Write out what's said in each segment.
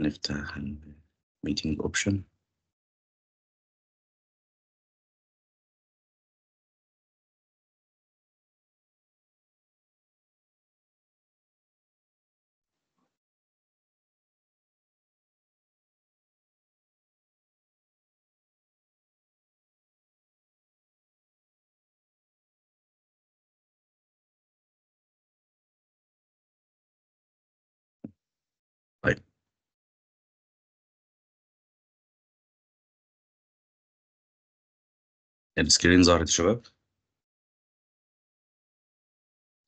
left hand meeting option. السكرين ظهرت يا شباب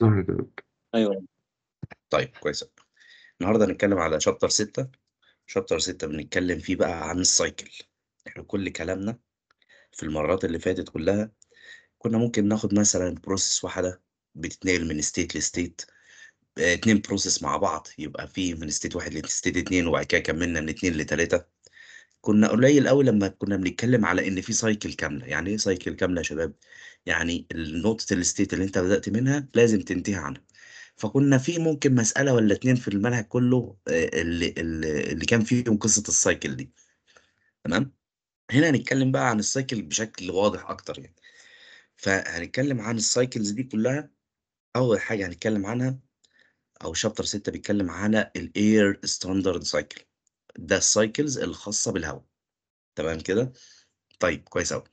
ظهرت ايوه طيب كويس النهارده هنتكلم على شابتر 6 شابتر 6 بنتكلم فيه بقى عن السايكل احنا كل كلامنا في المرات اللي فاتت كلها كنا ممكن ناخد مثلا بروسيس واحده بتتنقل من ستيت لستيت آه، اتنين بروسيس مع بعض يبقى في من ستيت واحد لستيت اتنين وبعد كده كملنا من اتنين لتلاته كنا قليل قوي لمّا كنا بنتكلّم على إن في سايكل كاملة، يعني إيه سايكل كاملة يا شباب؟ يعني النقطه نقطة اللي أنت بدأت منها لازم تنتهي عنها، فكنا في ممكن مسألة ولا اتنين في المنهج كلّه آه، اللي اللي كان فيهم قصة السايكل دي، تمام؟ هنا هنتكلّم بقى عن السايكل بشكل واضح أكتر يعني، فهنتكلّم عن السايكلز دي كلّها، أول حاجة هنتكلّم عنها أو شابتر 6 بيتكلّم على الاير ستاندرد سايكل ده السايكلز الخاصه بالهواء تمام كده طيب كويس قوي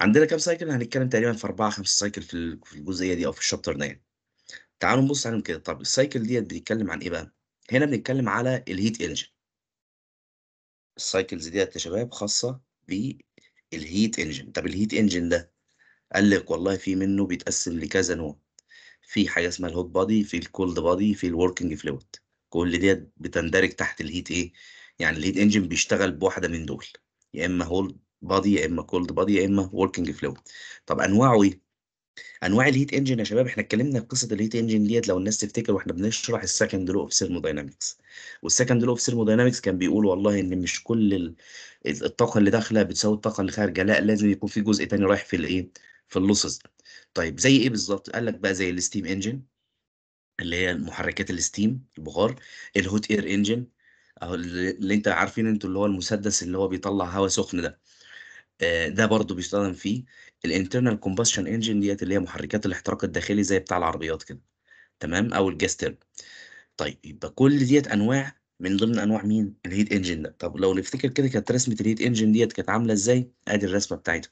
عندنا كام سايكل هنتكلم تقريبا في اربعه خمس سايكل في الجزئيه دي او في الشابتر ده يعني. تعالوا نبص عليهم كده طب السايكل ديت بنتكلم عن ايه بقى هنا بنتكلم على الهيت انجن السايكلز ديت يا شباب خاصه بالهيت انجن طب الهيت انجن ده قال لك والله في منه بيتقسم لكذا نوع في حاجه اسمها الهوت بادي في الكولد بادي في الوركينج فلويد كل ديت بتندرج تحت الهيت ايه يعني الهيت انجن بيشتغل بواحده من دول يا اما هولد بادي يا اما كولد بادي يا اما وركينج فلو طب انواعه ايه انواع الهيت انجن يا شباب احنا اتكلمنا في قصه الهيت انجن ديت لو الناس تفتكر واحنا بنشرح السكند لو اوف ثيرموداينامكس والسكند لو اوف ثيرموداينامكس كان بيقول والله ان مش كل الطاقه اللي داخله بتساوي الطاقه اللي خارجه لا لازم يكون في جزء ثاني رايح في الايه في اللوسز طيب زي ايه بالظبط قال لك بقى زي الستيم انجن اللي هي محركات الستيم البخار، الهوت اير انجن أهو اللي أنت عارفين انتوا اللي هو المسدس اللي هو بيطلّع هواء سخن ده، آه، ده برضه بيستخدم فيه الانترنال combustion انجن ديت اللي هي محركات الاحتراق الداخلي زي بتاع العربيات كده، تمام، أو الجاستر طيب يبقى كل ديت أنواع من ضمن أنواع مين؟ الهيت انجن ده. طب لو نفتكر كده كانت رسمة الهيت انجن ديت كانت عاملة إزاي؟ أدي الرسمة بتاعتها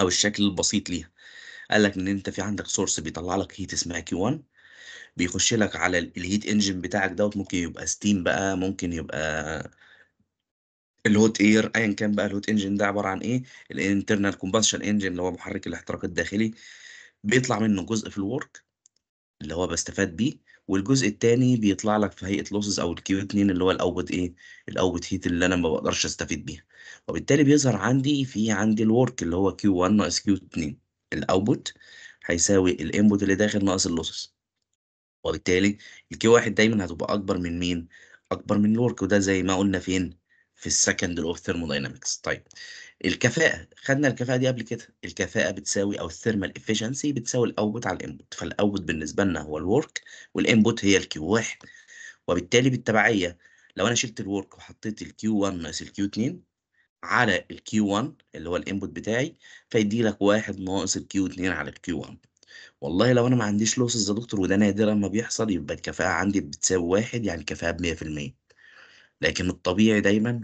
أو الشكل البسيط ليها، قال لك إن أنت في عندك سورس بيطلّع لك هيت اسمها كي 1 بيخش لك على الهيت انجن بتاعك دوت ممكن يبقى ستيم بقى، ممكن يبقى الهوت اير أيًا كان بقى الهوت انجن ده عبارة عن إيه، الانترنال كومباشن انجن اللي هو محرك الاحتراق الداخلي، بيطلع منه جزء في الورك اللي هو بستفاد بيه، والجزء التاني بيطلع لك في هيئة لوسز أو الكيو اتنين اللي هو الاوت إيه، الاوت هيت اللي أنا ما بقدرش أستفيد بيها، وبالتالي بيظهر عندي في عندي الورك اللي هو كيو 1 ناقص كيو 2 الoutput هيساوي الانبوت اللي داخل ناقص اللوسز وبالتالي الكي واحد دايما هتبقى أكبر من مين؟ أكبر من الورك وده زي ما قلنا فين؟ في السكند لو اوف ثيرموداينامكس طيب الكفاءه خدنا الكفاءه دي قبل كده الكفاءه بتساوي او الثيرمال افيشنسي بتساوي الاوت على الانبوت فالاوت بالنسبه لنا هو الورك والانبوت هي الكيو واحد وبالتالي بالتبعيه لو انا شلت الورك وحطيت الكيو 1 ناقص الكيو 2 على الكيو 1 اللي هو الانبوت بتاعي فيدي لك واحد ناقص الكيو 2 على الكيو 1 والله لو أنا ما عنديش لوسز يا دكتور وده نادرًا ما بيحصل، يبقى الكفاءة عندي بتساوي واحد يعني الكفاءة ب100%، لكن الطبيعي دايمًا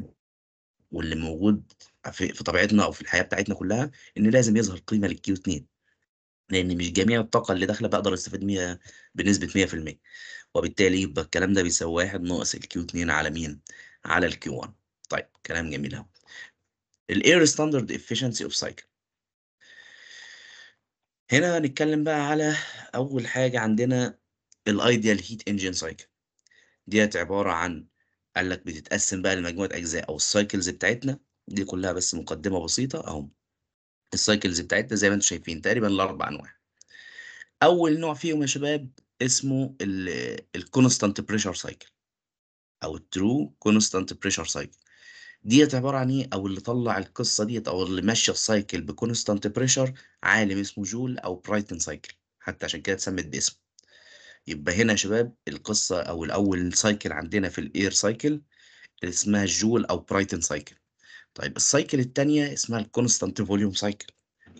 واللي موجود في طبيعتنا أو في الحياة بتاعتنا كلها، إن لازم يظهر قيمه للكيو للQ2 لأن مش جميع الطاقة اللي داخلة بقدر أستفيد منها بنسبة 100%، وبالتالي يبقى الكلام ده بيساوي واحد ناقص الكيو 2 على مين؟ الكيو الQ1 طيب كلام جميل أهو. الاير ستاندرد افشنسي اوف سايكل هنا هنتكلم بقى على أول حاجة عندنا الايديال هيت انجين سايكل ديت عبارة عن قال لك بتتقسم بقى لمجموعة أجزاء أو السايكلز بتاعتنا دي كلها بس مقدمة بسيطة أهم السايكلز بتاعتنا زي ما انتم شايفين تقريبا الأربع أنواع أول نوع فيهم يا شباب اسمه الكونستانت بريشر سايكل أو الترو كونستانت بريشر سايكل ديت عبارة عن إيه، أو اللي طلّع القصة ديت أو اللي ماشي السايكل بكونستانت بريشر عالم اسمه جول أو برايتن سايكل حتى عشان كده اتسمّت باسمه. يبقى هنا يا شباب القصة أو الأول سايكل عندنا في الاير سايكل اسمها جول أو برايتن سايكل طيب السايكل التانية اسمها الكونستانت فوليوم سايكل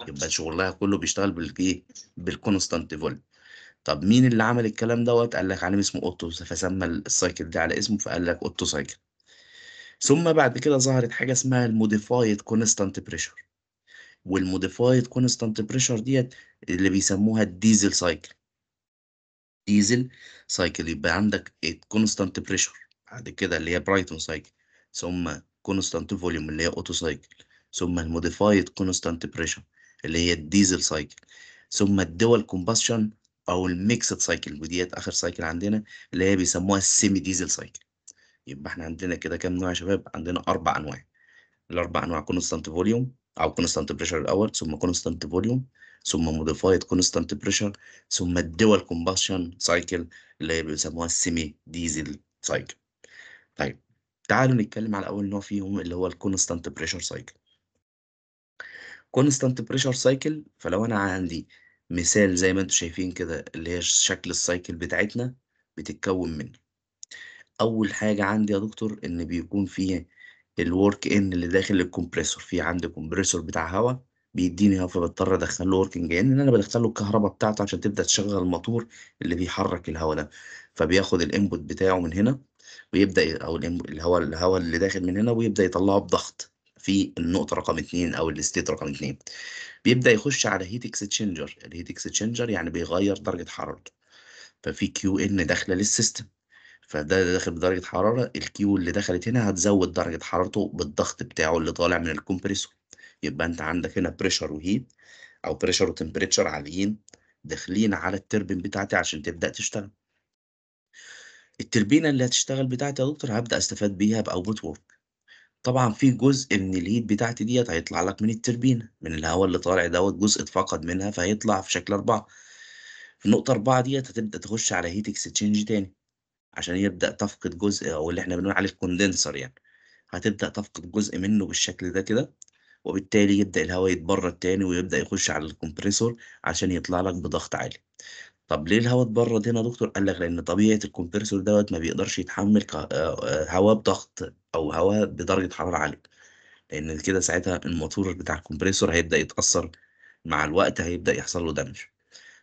يبقى شغلها كلّه بيشتغل بالإيه، بالكونستانت فوليوم طب مين اللي عمل الكلام دوت قال لك عالم اسمه أوتو فسمّى السايكل ده على اسمه فقال لك أوتو سايكل ثم بعد كده ظهرت حاجه اسمها الموديفايد كونستانت بريشر والموديفايد كونستانت بريشر ديت اللي بيسموها الديزل سايكل ديزل سايكل يبقى عندك كونستانت بريشر بعد كده اللي هي برايتون سايكل ثم كونستانت فوليوم اللي هي اوتو سايكل ثم الموديفايد كونستانت بريشر اللي هي الديزل سايكل ثم الدول كومباشن او الميكسد سايكل وديت اخر سايكل عندنا اللي هي بيسموها السيمي ديزل سايكل يبقى احنا عندنا كده كام نوع يا شباب عندنا اربع انواع الاربع انواع كونستانت فوليوم او كونستانت بريشر الاول ثم كونستانت فوليوم ثم موديفايد كونستانت بريشر ثم الدول كومباشن سايكل اللي بيسموها السيمي ديزل سايكل طيب تعالوا نتكلم على اول نوع فيهم اللي هو الكونستانت بريشر سايكل كونستانت بريشر سايكل فلو انا عندي مثال زي ما انتم شايفين كده اللي هي شكل السايكل بتاعتنا بتتكون منه أول حاجة عندي يا دكتور إن بيكون فيه الورك إن اللي داخل الكمبريسور، في عندي كومبريسور بتاع هوا بيديني هوا فبضطر أدخّل له وركينج إن، إن أنا بدخل له الكهربا بتاعته عشان تبدأ تشغّل الماتور اللي بيحرّك الهوا ده، فبياخد الانبوت بتاعه من هنا ويبدأ أو الهواء الهوا الهوا اللي داخل من هنا ويبدأ يطلّعه بضغط في النقطة رقم 2 أو الستيت رقم 2 بيبدأ يخش على هيت اكسشينجر الهيت اكسشينجر يعني بيغيّر درجة حرارته، ففي كيو ان داخلة للسيستم. فده اللي داخل بدرجة حرارة الكيو اللي دخلت هنا هتزود درجة حرارته بالضغط بتاعه اللي طالع من الكمبريسور يبقى انت عندك هنا بريشر وهيت او بريشر وتمبريتشر عاليين داخلين على التربين بتاعتي عشان تبدأ تشتغل التربينة اللي هتشتغل بتاعتي يا دكتور هبدأ استفاد بيها بأوتبوت وورك طبعا في جزء من الهيت بتاعتي ديت هيطلع لك من التربينة من الهواء اللي طالع دوت جزء اتفقد منها فهيطلع في شكل أربعة النقطة أربعة ديت هتبدأ تخش على هيت اكسشينج تاني عشان يبدأ تفقد جزء أو اللي إحنا بنقول عليه الكوندنسر يعني هتبدأ تفقد جزء منه بالشكل ده كده وبالتالي يبدأ الهواء يتبرد تاني ويبدأ يخش على الكمبريسور عشان يطلع لك بضغط عالي طب ليه الهواء اتبرد هنا يا دكتور قال لك لأن طبيعة الكمبريسور دوت ما بيقدرش يتحمل آه، آه، هواء بضغط أو هواء بدرجة حرارة عالية لأن كده ساعتها الموتور بتاع الكمبريسور هيبدأ يتأثر مع الوقت هيبدأ يحصل له دمج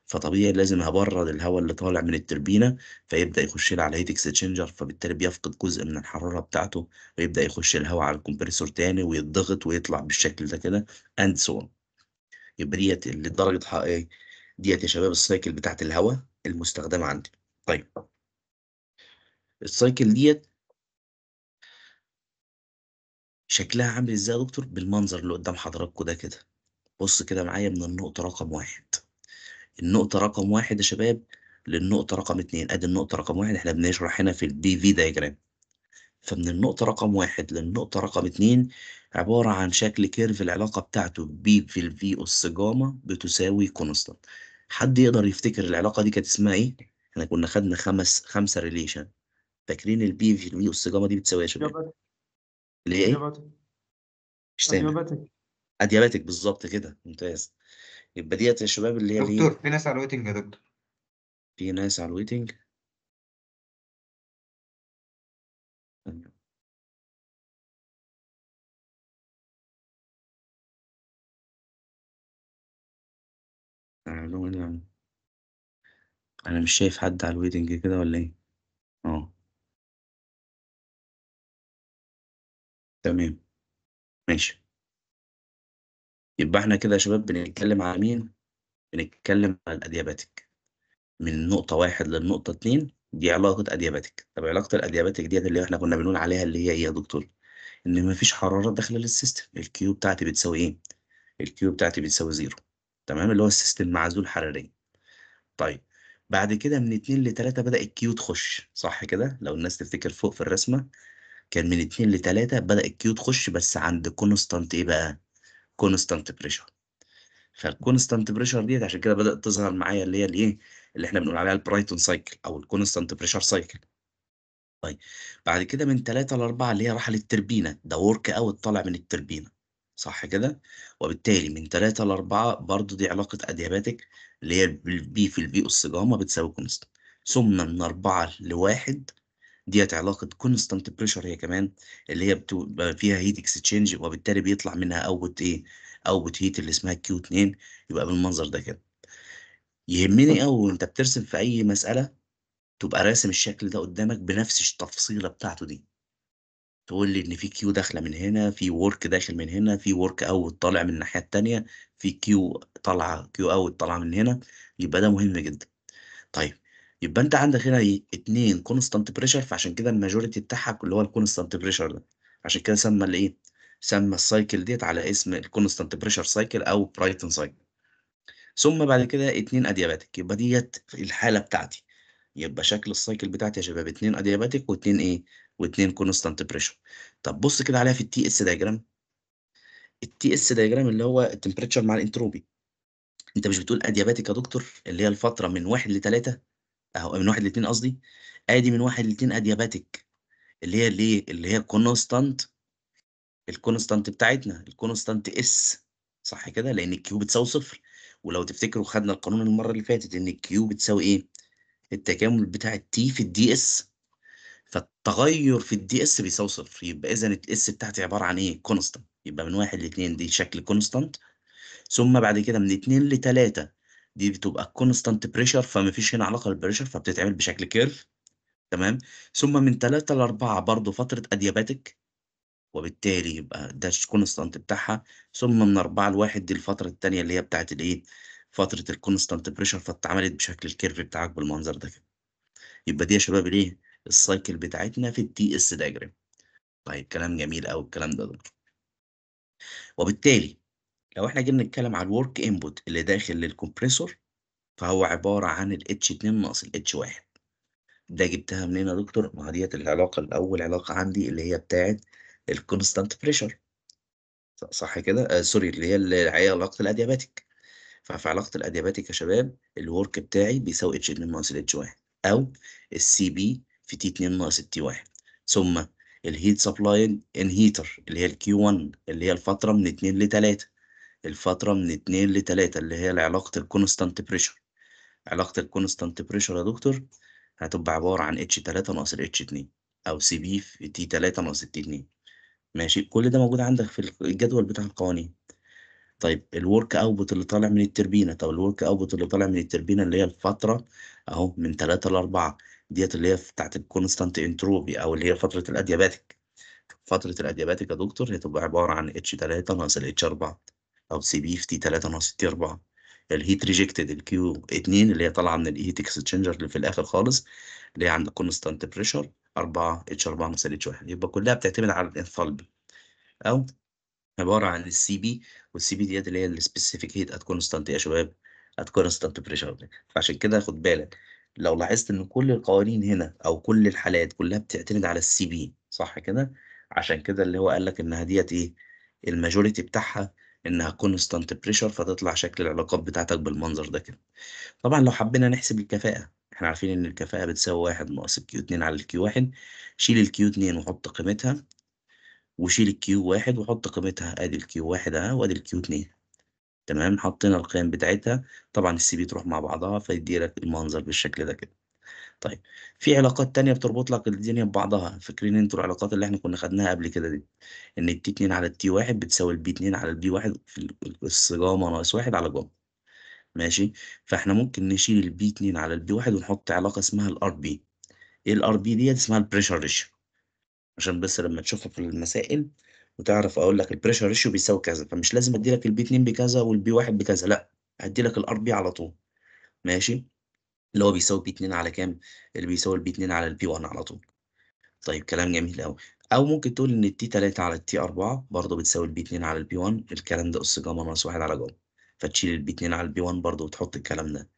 فطبيعي لازم هبرد الهواء اللي طالع من التربينة فيبدأ يخش لي على الهيت اكسشنجر فبالتالي بيفقد جزء من الحرارة بتاعته ويبدأ يخش الهواء على الكمبريسور تاني ويتضغط ويطلع بالشكل ده كده اند سو اون يبقى ديت اللي درجة ايه؟ ديت يا شباب السايكل بتاعت الهواء المستخدمة عندي طيب السايكل ديت شكلها عامل ازاي يا دكتور بالمنظر اللي قدام حضراتكم ده كده بص كده معايا من النقطة رقم واحد النقطة رقم واحد يا شباب للنقطة رقم اتنين ادي النقطة رقم واحد احنا بنشرح هنا في البي في دايجرام فمن النقطة رقم واحد للنقطة رقم اتنين عبارة عن شكل كيرف العلاقة بتاعته بي في الفي أس جاما بتساوي كونستانت حد يقدر يفتكر العلاقة دي كانت اسمها ايه؟ احنا كنا خدنا خمس خمسة ريليشن فاكرين البي في الفي أس جاما دي بتساوي إيه يا شباب؟ اللي هي ايه؟ مش بالظبط كده ممتاز يبقى ديت يا شباب اللي هي دكتور في ناس على الويتنج يا دكتور في ناس على الويتنج انا مش شايف حد على الويتنج كده ولا ايه اه تمام ماشي يبقى إحنا كده يا شباب بنتكلم على مين؟ بنتكلم على الأديباتيك من نقطة واحد للنقطة اتنين دي علاقة أديباتيك طب علاقة الأديباتيك ديت اللي إحنا كنا بنقول عليها اللي هي إيه يا دكتور؟ إن مفيش حرارة داخلة للسيستم الكيو بتاعتي بتساوي إيه؟ الكيو بتاعتي بتساوي زيرو تمام اللي هو السيستم معزول حراريا طيب بعد كده من اتنين لتلاتة بدأ الكيو تخش صح كده لو الناس تفتكر فوق في الرسمة كان من اتنين لتلاتة بدأ الكيو تخش بس عند كونستانت ايه بقى كونستانت بريشر فالكونستانت بريشر ديت عشان كده بدات تظهر معايا اللي هي الايه اللي احنا بنقول عليها البرايتون سايكل او الكونستانت بريشر سايكل طيب بعد كده من 3 ل 4 اللي هي راحه للتربينه ده ورك اوت طالع من التربينه صح كده وبالتالي من 3 ل 4 برضه دي علاقه ادياباتك اللي هي البي في البي اس جاما بتساوي كونستانت ثم من 4 ل 1 ديت علاقة كونستانت بريشر هي كمان، اللي هي بتبقى فيها هيت exchange وبالتالي بيطلع منها اوت إيه، اوت هيت اللي اسمها كيو 2 يبقى بالمنظر ده كده. يهمني قوي وأنت بترسم في أي مسألة، تبقى راسم الشكل ده قدامك بنفس التفصيلة بتاعته دي. تقول لي إن في كيو داخلة من هنا، في ورك داخل من هنا، في ورك اوت طالع من الناحية التانية، في كيو طالعة كيو اوت طالعة من هنا، يبقى ده مهم جدًا. طيب. يبقى انت عندك هنا ايه؟ اثنين كونستانت بريشر فعشان كده الماجوريتي بتاعها اللي هو الكونستانت بريشر ده عشان كده سمى الايه؟ سمى السايكل ديت على اسم الكونستانت بريشر سايكل او برايتن سايكل. ثم بعد كده اثنين ادياباتيك يبقى ديت الحاله بتاعتي. يبقى شكل السايكل بتاعتي يا شباب اثنين ادياباتيك واثنين ايه؟ واثنين كونستانت بريشر. طب بص كده عليها في التي اس دايجرام. التي اس دايجرام اللي هو التمبريتشر مع الانتروبي. انت مش بتقول ادياباتيك يا دكتور اللي هي الفتره من واحد لثلاثه؟ اهو من واحد لاتنين قصدي، آدي من واحد لاتنين أدياباتيك اللي هي ليه اللي هي الconstant الكونستانت بتاعتنا الكونستانت اس صح كده؟ لأن الكيو بتساوي صفر، ولو تفتكروا خدنا القانون المرة اللي فاتت إن الكيو بتساوي إيه؟ التكامل بتاع التي في اس فالتغير في اس بيساوي صفر، يبقى إذا الاس بتاعتي عبارة عن إيه؟ كونستانت يبقى من واحد لاتنين دي شكل كونستانت ثم بعد كده من اتنين لتلاتة دي بتبقى كونستانت بريشر فمفيش هنا علاقة بالبريشر فبتتعمل بشكل كيرف تمام؟ ثم من 3 ل4 برضه فترة أدياباتيك وبالتالي يبقى ده الكونستانت بتاعها ثم من 4 لواحد دي الفترة الثانيه اللي هي بتاعت الإيه؟ فترة الكونستانت بريشر فاتعملت بشكل الكيرف بتاعك بالمنظر ده كده. يبقى دي يا شباب الإيه؟ السايكل بتاعتنا في التي اس دايجرام. طيب كلام جميل قوي الكلام ده, ده. وبالتالي لو احنا جينا نتكلم على الورك انبوت اللي داخل للكمبريسور فهو عبارة عن الاتش 2 ناقص الاتش 1 ده جبتها منين يا دكتور؟ ما هي ديت العلاقة الأول علاقة عندي اللي هي بتاعة الكونستانت بريشر صح كده؟ آه سوري اللي هي اللي علاقة الأدياباتيك ففي علاقة الأدياباتيك يا شباب الورك بتاعي بيساوي اتش 2 ناقص الاتش 1 أو السي بي في تي 2 ناقص تي 1 ثم الهيت سبلايد ان هيتر اللي هي الكيو 1 اللي هي الفترة من 2 ل 3 الفترة من اتنين لتلاتة اللي هي علاقة الكونستانت بريشر علاقة الكونستانت بريشر يا دكتور هتبقى عبارة عن اتش تلاتة ناقص اتش اتنين أو سي بي في تي تلاتة ناقص تي اتنين ماشي كل ده موجود عندك في الجدول بتاع القوانين طيب الورك اوتبوت اللي طالع من التربينة طب الورك اوتبوت اللي طالع من التربينة اللي هي الفترة أهو من تلاتة لأربعة ديت اللي هي بتاعت الكونستانت انتروبي أو اللي هي فترة الأدياباتيك فترة الأدياباتيك يا دكتور هتبقى عبارة عن اتش تلاتة ناقص اتش أربعة او سي بي اف تي 3 ناقص تي 4 الهيت ريجكتد الكيو 2 اللي هي طالعه من الهيت اكسشينجر اللي في الاخر خالص اللي هي عند كونستانت بريشر 4 اتش 4 ناقص اتش 1 يبقى كلها بتعتمد على الانثالبي او عباره عن السي بي والسي بي ديت اللي هي السبيسيفيك هيت ات كونستانت يا شباب ات كونستانت بريشر فعشان كده خد بالك لو لاحظت ان كل القوانين هنا او كل الحالات كلها بتعتمد على السي بي صح كده عشان كده اللي هو قال لك انها ديت ايه الماجوريتي بتاعها انها كونستانت بريشر فتطلع شكل العلاقات بتاعتك بالمنظر ده كده طبعا لو حبينا نحسب الكفاءه احنا عارفين ان الكفاءه بتساوي واحد ناقص كيو 2 على الكيو 1 شيل الكيو 2 وحط قيمتها وشيل الكيو 1 وحط قيمتها ادي الكيو 1 اهو وادي الكيو 2 تمام حطينا القيم بتاعتها طبعا السي بي تروح مع بعضها فيدي لك المنظر بالشكل ده كده طيب في علاقات تانية بتربط لك الدنيا ببعضها فاكرين انتوا العلاقات اللي احنا كنا خدناها قبل كده دي ان التي 2 على التي 1 بتساوي البي 2 على البي 1 في الصجامه جاما ناقص 1 على جاما ماشي فاحنا ممكن نشيل البي 2 على البي 1 ونحط علاقة اسمها الار بي ايه الار بي ديت اسمها البريشر ريشيو عشان بس لما تشوفها في المسائل وتعرف اقول لك البريشر ريشيو بيساوي كذا فمش لازم ادي لك البي 2 بكذا والبي 1 بكذا لا هدي لك الار بي على طول ماشي اللي هو بيساوي بي 2 على كام؟ اللي بيساوي البي 2 على البي 1 على طول. طيب كلام جميل قوي او ممكن تقول ان التي 3 على التي 4 برضه بتساوي البي 2 على البي 1 الكلام ده اس جاما ناقص 1 على جاما فتشيل البي 2 على البي 1 برضه وتحط الكلام ده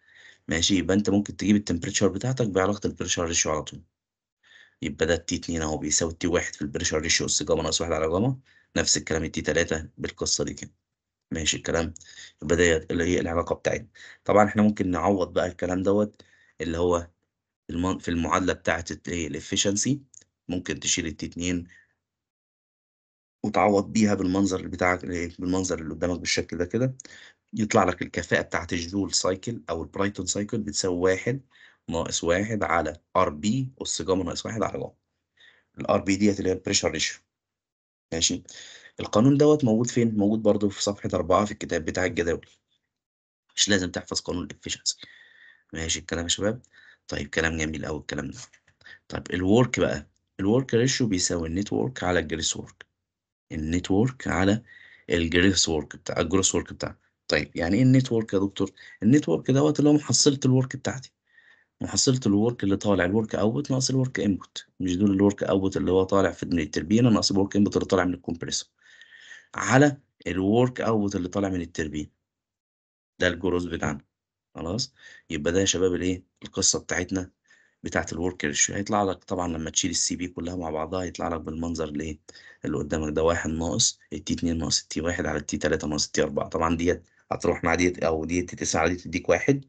ماشي يبقى انت ممكن تجيب التمبريتشر بتاعتك بعلاقه البريشر ريشيو على طول يبقى ده التي 2 اهو بيساوي التي 1 في البريشر ريشيو اس جاما ناقص 1 على جاما نفس الكلام التي 3 بالقصه دي كده ماشي الكلام يبقى ده اللي هي العلاقه بتاعتنا طبعا احنا ممكن نعوض بقى الكلام دوت اللي هو في المعادلة بتاعة إيه، الافشنسي ممكن تشيل التي 2 وتعوض بيها بالمنظر بتاعك بالمنظر اللي قدامك بالشكل ده كده يطلع لك الكفاءة بتاعة الجول سايكل أو البرايتون سايكل بتساوي واحد ناقص واحد على ار بي أس جاما ناقص واحد على جاما الار بي ديت اللي هي البريشر ريشيو ماشي القانون دوت موجود فين؟ موجود برضو في صفحة أربعة في الكتاب بتاع الجداول مش لازم تحفظ قانون الافشنسي ماشي الكلام يا شباب طيب كلام جميل أوي الكلام ده طيب الورك بقى الورك ريشيو بيساوي النت ورك على الجريس ورك النت ورك على الجريس ورك بتاع الجروس ورك بتاع طيب يعني ايه النت ورك يا دكتور النت ورك دوت اللي هو محصله الورك بتاعتي محصله الورك اللي طالع الورك اوت ناقص الورك انبوت مش دول الورك اوت اللي هو طالع في من التربينه ناقص الورك انبوت اللي طالع من الكمبريسور على الورك اوت اللي طالع من التربينه ده الجروس بتاعنا خلاص يبقى ده يا شباب الايه القصه بتاعتنا بتاعه الورك ريشيو هيطلع لك طبعا لما تشيل السي بي كلها مع بعضها هيطلع لك بالمنظر الايه اللي قدامك ده واحد ناقص التي 2 ناقص التي 1 على التي 3 ناقص التي 4 طبعا ديت هتروح مع ديت او ديت 9 على ديت تديك واحد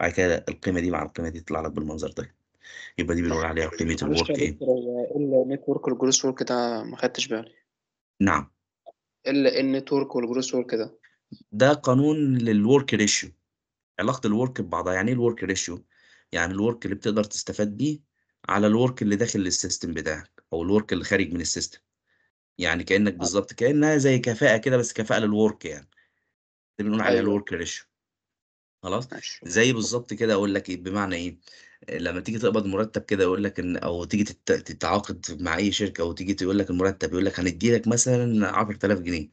بعد كده القيمه دي مع القيمه دي تطلع لك بالمنظر ده يبقى دي بنقول عليها قيمه الورك ايه ورك والجروس ورك ده ما خدتش بالي نعم النتورك والجروس ورك ده ده قانون للورك ريشيو علاقة الورك ببعضها يعني ايه الورك ريشيو يعني الورك اللي بتقدر تستفاد بيه على الورك اللي داخل السيستم بتاعك او الورك اللي خارج من السيستم يعني كانك أيوه. بالظبط كانها زي كفاءه كده بس كفاءه للورك يعني ده بنقول عليها أيوه. الورك ريشيو خلاص زي بالظبط كده اقول لك ايه بمعنى ايه لما تيجي تقبض مرتب كده يقول لك ان او تيجي تتعاقد مع اي شركه وتيجي تيجي تقول لك المرتب يقول لك هندي لك مثلا 10000 جنيه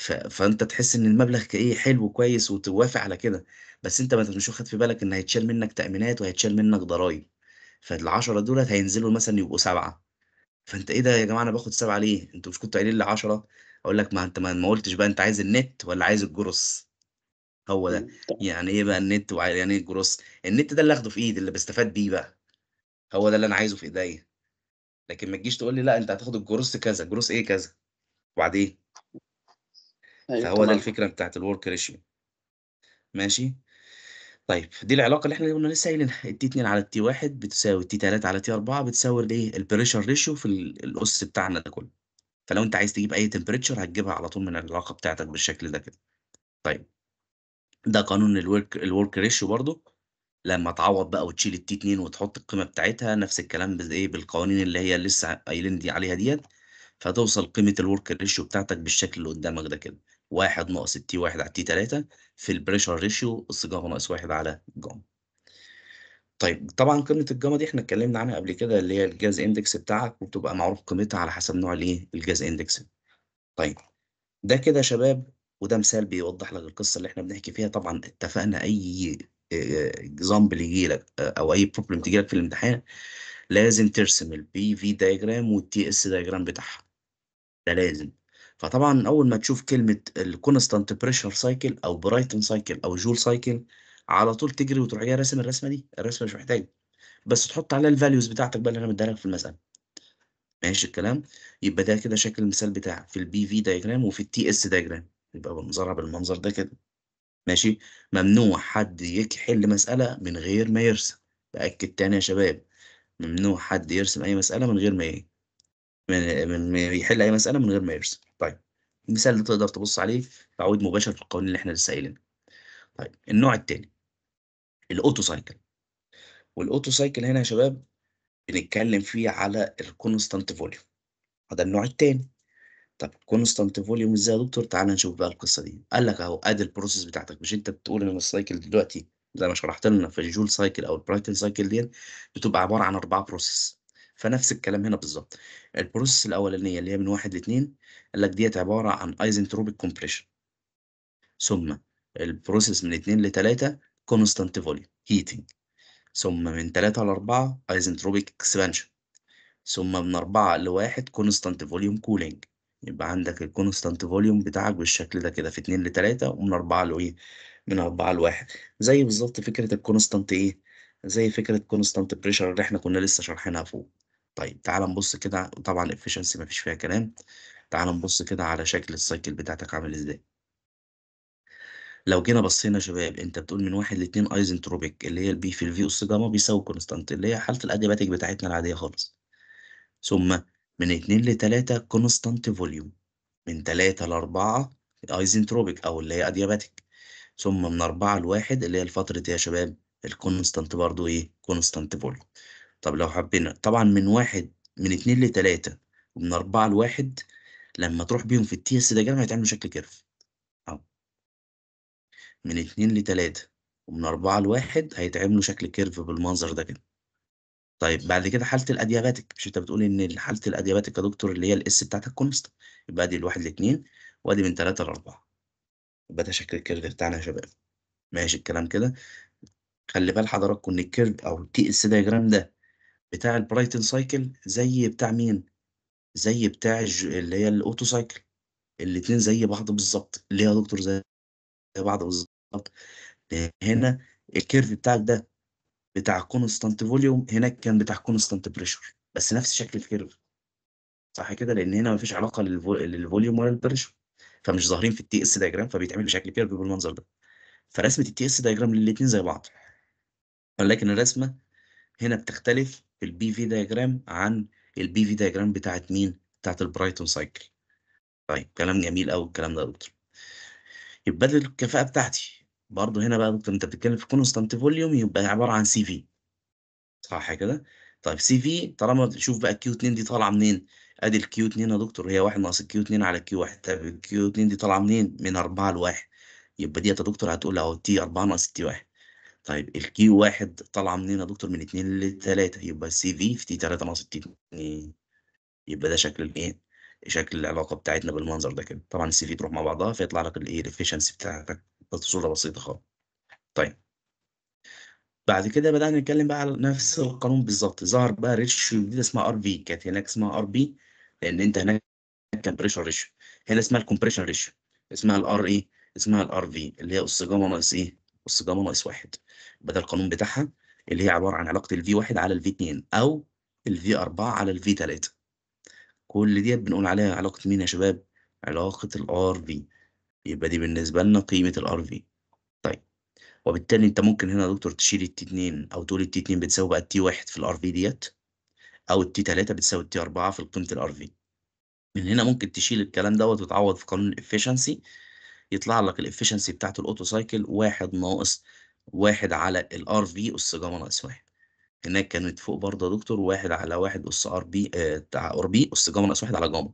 ف فأنت تحس إن المبلغ إيه، حلو كويس وتوافق على كده، بس أنت ما مش واخد في بالك إن هيتشال منّك تأمينات وهيتشال منّك ضرايب، فال10 دولت هينزلوا مثلًا يبقوا سبعه فأنت إيه ده يا جماعة أنا باخد سبعه ليه؟ انتوا مش كنتوا قايلين لي 10 أقول لك ما أنت ما ما قُلتش بقى أنت عايز النت ولا عايز الجرُس؟ هو ده، يعني إيه بقى النت يعني إيه الجرُس؟ النت ده اللي آخده في إيدي، اللي بستفاد بيه بقى، هو ده اللي أنا عايزه في إيديّا، لكن ما تجيش تقول لي لأ أنت هتاخد الجرُس كذا، جرُس إيه كذا، وبعدين؟ ايوه فهو ده الفكره بتاعت الورك ريشيو ماشي طيب دي العلاقه اللي احنا قلنا لسه قايلينها التي 2 على التي 1 بتساوي التي 3 على التي 4 بتساوي الايه البريشر ريشيو في الاس بتاعنا ده كله فلو انت عايز تجيب اي تمبريتشر هتجيبها على طول من العلاقه بتاعتك بالشكل ده كده طيب ده قانون الورك الورك ريشيو برضو لما تعوض بقى وتشيل التي 2 وتحط القيمه بتاعتها نفس الكلام بايه بالقوانين اللي هي لسه قايلين دي عليها ديت فتوصل قيمه الورك ريشيو بتاعتك بالشكل اللي قدامك ده كده 1 ناقص التي 1 على التي 3 في البريشر ريشيو جاما ناقص 1 على جاما طيب طبعا قيمه الجاما دي احنا اتكلمنا عنها قبل كده اللي هي الجاز اندكس بتاعك وبتبقى معروف قيمتها على حسب نوع الايه الجاز اندكس طيب ده كده يا شباب وده مثال بيوضح لك القصه اللي احنا بنحكي فيها طبعا اتفقنا اي اكزامبل يجي لك او اي بروبلم تجي لك في الامتحان لازم ترسم البي في دايجرام والتي اس دايجرام بتاعها ده لازم فطبعًا أول ما تشوف كلمة الكونستانت بريشر سايكل أو برايتون سايكل أو جول سايكل على طول تجري وتروح جاي راسم الرسمة دي، الرسمة مش محتاجة، بس تحط عليها الفاليوز بتاعتك بقى اللي أنا مديها لك في المسألة. ماشي الكلام؟ يبقى ده كده شكل المثال بتاع في في دايجرام وفي اس دايجرام يبقى بنظرها بالمنظر ده كده. ماشي؟ ممنوع حد يحل مسألة من غير ما يرسم، بأكد تاني يا شباب، ممنوع حد يرسم أي مسألة من غير ما إيه؟ من من يحل أي مسألة من غير ما يرسم. المثال اللي تقدر تبص عليه تعويض مباشر في القوانين اللي احنا لسه قايلينها طيب النوع الثاني الاوتو سايكل والاوتو سايكل هنا يا شباب بنتكلم فيه على الكونستانت فوليوم هذا النوع الثاني طب كونستانت فوليوم ازاي يا دكتور تعال نشوف بقى القصه دي قال لك اهو ادي البروسيس بتاعتك مش انت بتقول ان السايكل دلوقتي زي ما شرحت لنا في الجول سايكل او البرايتن سايكل دي بتبقى عباره عن اربعه بروسيس فنفس الكلام هنا بالظبط البروسيس الاولانيه اللي هي من واحد لاثنين قال لك ديت عباره عن ايزنتروبيك كومبريشن ثم البروسيس من اثنين لثلاثه كونستانت فوليوم هيتنج ثم من ثلاثه لاربعه ايزنتروبيك اكسبانشن ثم من أربعة لواحد كونستانت فوليوم كولينج يبقى عندك الكونستانت فوليوم بتاعك بالشكل ده كده في اتنين لتلاتة ومن أربعة لإيه؟ من أربعة لواحد زي بالظبط فكرة الكونستانت إيه؟ زي فكرة كونستانت بريشر اللي إحنا كنا لسه شارحينها فوق طيب تعال نبص كده طبعا efficiency مفيش فيها كلام تعال نبص كده على شكل السايكل بتاعتك عامل ازاي لو جينا بصينا يا شباب انت بتقول من واحد لاتنين ايزنتروبيك اللي هي البي في الفي اس جاما بيساوي كونستانت اللي هي حاله الادياباتيك بتاعتنا العاديه خالص ثم من اتنين لتلاته كونستانت فوليوم من تلاته لاربعه ايزنتروبيك او اللي هي ادياباتيك ثم من اربعه لواحد اللي هي الفتره يا شباب الكونستانت برضو ايه كونستانت فوليوم طب لو حبينا طبعا من واحد من اتنين لتلاتة ومن اربعة لواحد لما تروح بيهم في التي اس ده جامع هيتعمل بشكل كيرف اهو من اتنين لتلاتة ومن اربعة لواحد هيتعملوا شكل كيرف بالمنظر ده كده طيب بعد كده حالة الادياباتك مش انت بتقول ان حالة الادياباتك يا دكتور اللي هي الاس بتاعتها كونست يبقى دي الواحد لاتنين وادي من تلاتة لاربعة يبقى ده شكل الكيرف بتاعنا يا شباب ماشي الكلام كده خلي بال حضراتكم ان الكيرف او التي اس ديجرام ده بتاع البرايتن سايكل زي بتاع مين؟ زي بتاع الج اللي هي الأوتو سايكل الاثنين زي بعض بالظبط اللي يا دكتور زي بعض بالظبط هنا الكيرف بتاعك ده بتاع كونستانت فوليوم هناك كان بتاع كونستانت بريشر بس نفس شكل الكيرف صح كده؟ لأن هنا ما فيش علاقة للفوليوم ولا للبريشر فمش ظاهرين في التي اس دايجرام فبيتعمل بشكل كيرف بالمنظر ده فرسمة التي اس دايجرام للاثنين زي بعض ولكن الرسمة هنا بتختلف البي في دايجرام عن البي في دايجرام بتاعت مين؟ بتاعت البرايتون سايكل. طيب كلام جميل قوي الكلام ده يا دكتور. يبقى بدل الكفاءه بتاعتي برضه هنا بقى يا دكتور انت بتتكلم في كونستانت فوليوم يبقى عباره عن سي في. صح كده؟ طيب سي في طالما شوف بقى كيو 2 دي طالعه منين؟ ادي الكيو 2 يا دكتور هي 1 ناقص الكيو 2 على كيو 1 طب الكيو 2 دي طالعه منين؟ من 4 ل 1 يبقى ديت يا دكتور هتقول اهو تي 4 ناقص تي 1 طيب الكي واحد طالعه منين يا دكتور من اتنين لتلاته يبقى السي في في تي تلاته ناقص تي اتنين يبقى ده شكل الايه شكل العلاقه بتاعتنا بالمنظر ده كده طبعا السي في تروح مع بعضها فيطلع لك الايه الافشنسي بتاعتك بصوره بسيطه خالص طيب بعد كده بدأنا نتكلم بقى على نفس القانون بالظبط ظهر بقى ريشيو جديده اسمها ار في كانت هناك اسمها ار بي لان انت هناك كان بريشر ريشيو هنا اسمها الكمبريشن ريشيو اسمها الار ايه اسمها الار في اللي هي أس جاما ناقص ايه بس جاما ناقص واحد يبقى ده القانون بتاعها اللي هي عباره عن علاقه الفي واحد على الفي 2 او الفي 4 على الفي 3 كل ديت بنقول عليها علاقه مين يا شباب علاقه الار في يبقى دي بالنسبه لنا قيمه الار في طيب وبالتالي انت ممكن هنا يا دكتور تشيل التي 2 او تقول التي 2 بتساوي بقى التي 1 في الار في ديت او التي 3 بتساوي التي 4 في قيمه الار في من هنا ممكن تشيل الكلام دوت وتعوض في قانون الافشنسي يطلع لك الافشنسي بتاعت الاوتو سايكل واحد ناقص واحد على الار في اس جاما ناقص واحد هناك كانت فوق برضه يا دكتور واحد على واحد اس ار بي ار بي اس جاما ناقص واحد على جاما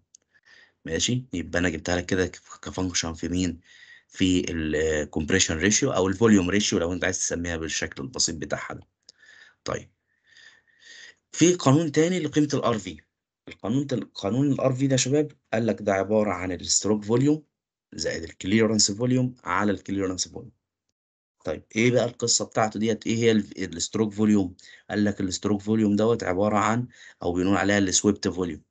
ماشي يبقى انا جبتها لك كده كفانكشن في مين في الكمبريشن ريشيو آه، او الفوليوم ريشيو لو انت عايز تسميها بالشكل البسيط بتاعها ده طيب في قانون تاني لقيمه الار في القانون قانون الار في ده يا شباب قال لك ده عباره عن الستروك فوليوم زائد الكليرنس فوليوم على الكليرنس فوليوم طيب ايه بقى القصه بتاعته ديت ايه هي الستروك فوليوم قال لك الستروك فوليوم دوت عباره عن او بنقول عليها السويبت فوليوم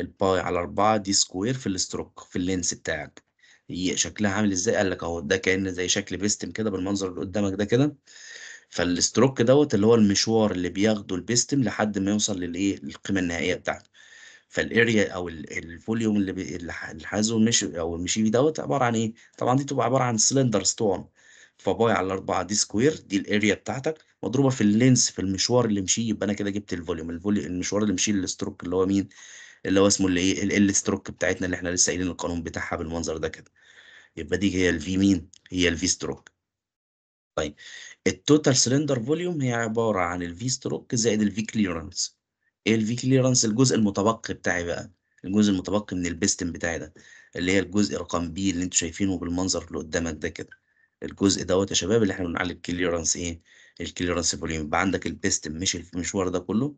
الباي على 4 دي سكوير في الستروك في اللينس بتاعك هي شكلها عامل ازاي قال لك اهو ده كان زي شكل بيستم كده بالمنظر اللي قدامك ده كده فالستروك دوت اللي هو المشوار اللي بياخده البيستم لحد ما يوصل للايه القيمه النهائيه بتاعته فالاريا او الفوليوم اللي الحازو مش او المشيبي دوت عباره عن ايه طبعا دي تبقى عباره عن سلندر ستون فباي على 4 دي سكوير دي الاريا بتاعتك مضروبه في اللينس في المشوار اللي مشيه يبقى انا كده جبت الفوليوم الفوليوم المشوار اللي مشيه الاستروك اللي هو مين اللي هو اسمه اللي ايه ال ستروك بتاعتنا اللي احنا لسه قايلين القانون بتاعها بالمنظر ده كده يبقى دي هي الفي مين هي الفي ستروك طيب التوتال سلندر فوليوم هي عباره عن الفي ستروك زائد الفي كليرنس ايه الفي كليرنس الجزء المتبقي بتاعي بقى الجزء المتبقي من البيستم بتاعي ده اللي هي الجزء رقم بي اللي انتوا شايفينه بالمنظر اللي قدامك ده كده الجزء دوت يا شباب اللي احنا بنعالج الكليرنس ايه الكليرنس فوليوم يبقى عندك البيستم مش المشوار ده كله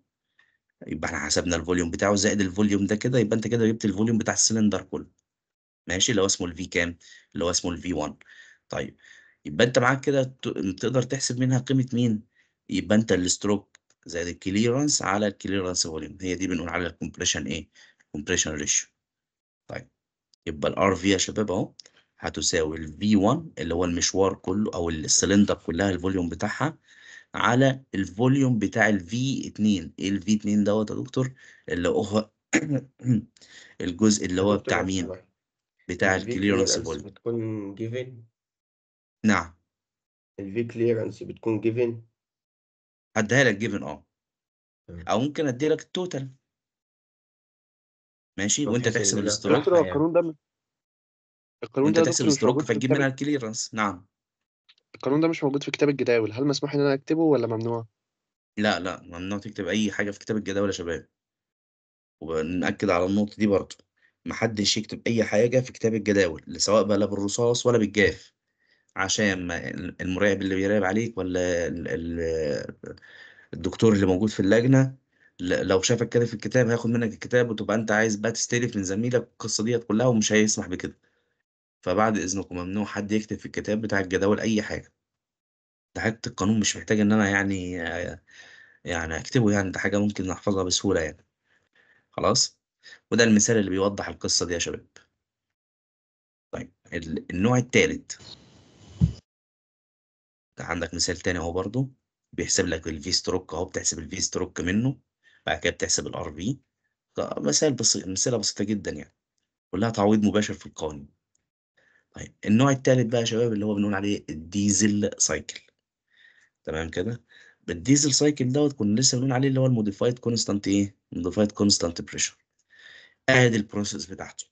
يبقى احنا حسبنا الفوليوم بتاعه زائد الفوليوم ده كده يبقى انت كده جبت الفوليوم بتاع السلندر كله ماشي اللي هو اسمه الفي كام اللي هو اسمه الفي 1 طيب يبقى انت معاك كده تقدر تحسب منها قيمه مين يبقى انت الستروك زائد الكليرنس على الكليرنس فوليوم هي دي بنقول عليها الكومبريشن ايه كومبريشن ريشيو طيب يبقى الار في يا شباب اهو هتساوي ال V1 اللي هو المشوار كله او السلندر كلها الفوليوم بتاعها على الفوليوم بتاع ال V2 ايه ال V2 دوت يا دكتور اللي هو الجزء اللي هو بتاع مين؟ يعني بتاع الكليرنس فوليوم بتكون جيفن نعم ال V clearance بتكون جيفن هديها لك جيفن اه او ممكن ادي لك التوتال ماشي وانت تحسب الاستروك القانون ده القانون ده تحسب الاستروك فتجيب منها الكليرنس نعم القانون ده مش موجود في كتاب الجداول هل مسموح ان انا اكتبه ولا ممنوع لا لا ممنوع تكتب اي حاجه في كتاب الجداول يا شباب ونأكد على النقطه دي برضه محدش يكتب اي حاجه في كتاب الجداول لا سواء بقى لا بالرصاص ولا بالجاف عشان المراقب اللي بيراقب عليك ولا ال ال الدكتور اللي موجود في اللجنة لو شافك كده في الكتاب هياخد منّك الكتاب وتبقى أنت عايز بقى تستلف من زميلك القصه ديت كلّها ومش هيسمح بكده. فبعد إذنكم ممنوع حد يكتب في الكتاب بتاع الجداول أي حاجة. ده حاجة القانون مش محتاج إن أنا يعني يعني أكتبه يعني، ده حاجة ممكن أحفظها بسهولة يعني. خلاص؟ وده المثال اللي بيوضّح القصة دي يا شباب. طيب النوع التالت. عندك مثال تاني اهو برضو بيحسب لك الفي ستروك اهو بتحسب الفي ستروك منه بعد كده بتحسب الار في مسائل بسيط مسألة بسيطة جدا يعني كلها تعويض مباشر في القانون طيب النوع التالت بقى يا شباب اللي هو بنقول عليه الديزل سايكل تمام كده بالديزل سايكل دوت كنا لسه بنقول عليه اللي هو الموديفايد كونستانت ايه موديفايد كونستانت بريشر ادي البروسيس بتاعته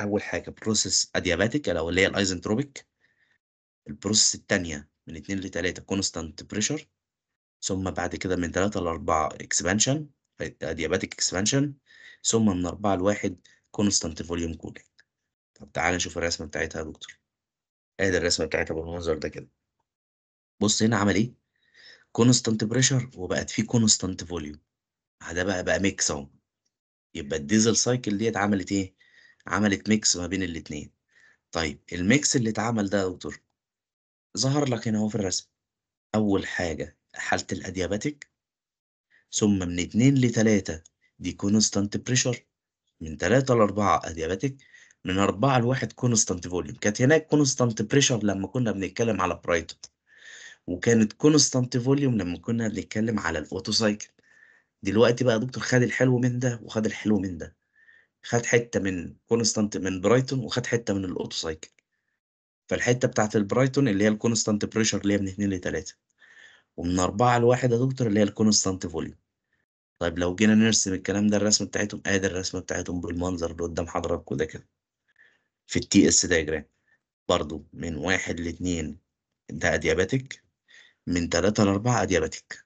اول حاجه بروسيس ادياباتيك اللي هي الايزنتروبيك البروسيس الثانيه من 2 ل 3 كونستانت بريشر ثم بعد كده من 3 ل 4 اكسبانشن ادياباتيك اكسبانشن ثم من 4 ل 1 كونستانت فوليوم كولينج طب تعالى نشوف الرسمه بتاعتها يا دكتور ادي الرسمه بتاعتها بالمنظر ده كده بص هنا عمل ايه كونستانت بريشر وبقت فيه كونستانت فوليوم ده بقى بقى ميكس اهو يبقى الديزل سايكل ديت عملت ايه عملت ميكس ما بين الاتنين طيب الميكس اللي اتعمل ده يا دكتور ظهر لك هنا هو في الرسم أول حاجة حالة الأدياباتيك ثم من اتنين لتلاتة دي كونستانت بريشر من تلاتة لأربعة أدياباتيك من أربعة لواحد كونستانت فوليوم كانت هناك كونستانت بريشر لما كنا بنتكلم على برايتون وكانت كونستانت فوليوم لما كنا بنتكلم على الأوتو سايكل دلوقتي بقى يا دكتور خد الحلو من ده وخد الحلو من ده خد حتة من كونستانت من برايتون وخد حتة من الأوتو سايكل فالحته بتاعه البرايتون اللي هي الكونستانت بريشر اللي هي من 2 ل 3 ومن 4 ل 1 يا دكتور اللي هي الكونستانت فوليوم طيب لو جينا نرسم الكلام ده الرسمه بتاعتهم ادي آه الرسمه بتاعتهم بالمنظر اللي قدام حضراتكم ده كده في التي اس دايجرام برضو من 1 ل 2 ده ادياباتيك من 3 ل 4 ادياباتيك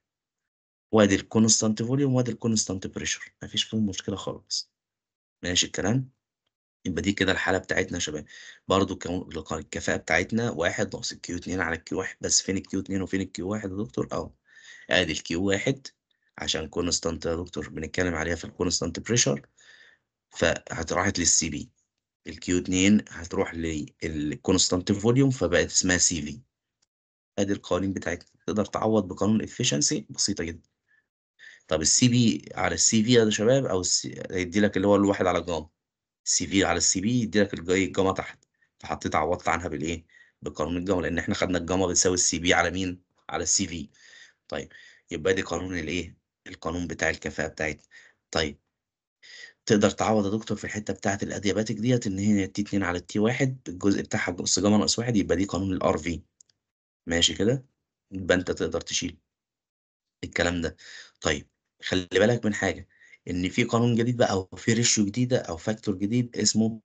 وادي الكونستانت فوليوم وادي الكونستانت بريشر مفيش فيهم مشكلة خالص ماشي الكلام يبقى دي كده الحالة بتاعتنا يا شباب برضه الكفاءة بتاعتنا واحد ناقص الكيو اتنين على الكيو واحد بس فين الكيو اتنين وفين الكيو واحد يا دكتور اهو ادي الكيو واحد عشان كونستانت يا دكتور بنتكلم عليها في الكونستانت بريشر فهتروحت للسي بي الكيو 2 هتروح للكونستانت فوليوم فبقت اسمها سي في ادي القوانين بتاعتنا تقدر تعوض بقانون الافشنسي بسيطه جدا طب السي بي على السي في يا شباب او السي... لك اللي هو الواحد على جرام سي في على السي في يديلك الجاي الجامعه تحت فحطيت عوضت عنها بالايه بقانون الجامعه لان احنا خدنا الجامعه بتساوي السي في على مين على السي في طيب يبقى دي قانون الايه القانون بتاع الكفاءه بتاعتنا طيب تقدر تعوض يا دكتور في الحته بتاعت الادياباتك ديت ان هي تي 2 على تي 1 الجزء بتاعها اس جاما ناقص 1 يبقى دي قانون الار في ماشي كده يبقى انت تقدر تشيل الكلام ده طيب خلي بالك من حاجه ان في قانون جديد بقى او في ريشيو جديده او فاكتور جديد اسمه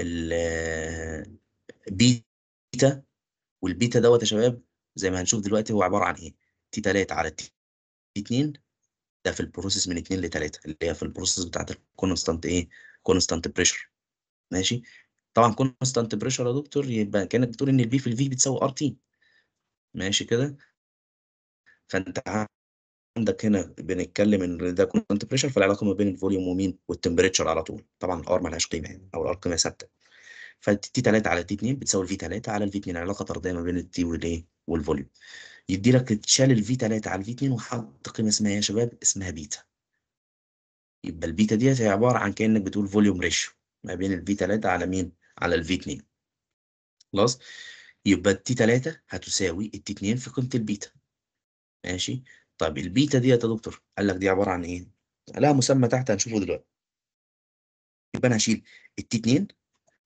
البيتا آه، والبيتا دوت يا شباب زي ما هنشوف دلوقتي هو عباره عن ايه تي 3 على تي 2 ده في البروسيس من 2 ل 3 اللي هي في البروسيس بتاعت الكونستانت ايه كونستانت بريشر ماشي طبعا كونستانت بريشر يا دكتور يبقى كانت بتقول ان البي في الفي بتساوي ار تي ماشي كده فانت عندك هنا بنتكلم ان ده كونستنت بريشر فالعلاقه ما بين الفوليوم ومين والتمبريتشر على طول طبعا الار مالهاش قيمه يعني او الار قيمه ثابته فتي 3 على تي 2 بتساوي الفي 3 على الفي يعني 2 علاقه طرديه ما بين التي والايه والفوليوم يدي لك شال الفي 3 على الفي 2 وحط قيمه اسمها إيه يا شباب اسمها بيتا يبقى البيتا ديت هي عباره عن كانك بتقول فوليوم ريشيو ما بين الفي 3 على مين على الفي 2 خلاص يبقى التي 3 هتساوي التي 2 في قيمه البيتا ماشي طيب البيتا ديت يا دكتور قال لك دي عباره عن ايه؟ لها مسمى تحت هنشوفه دلوقتي يبقى انا هشيل التي 2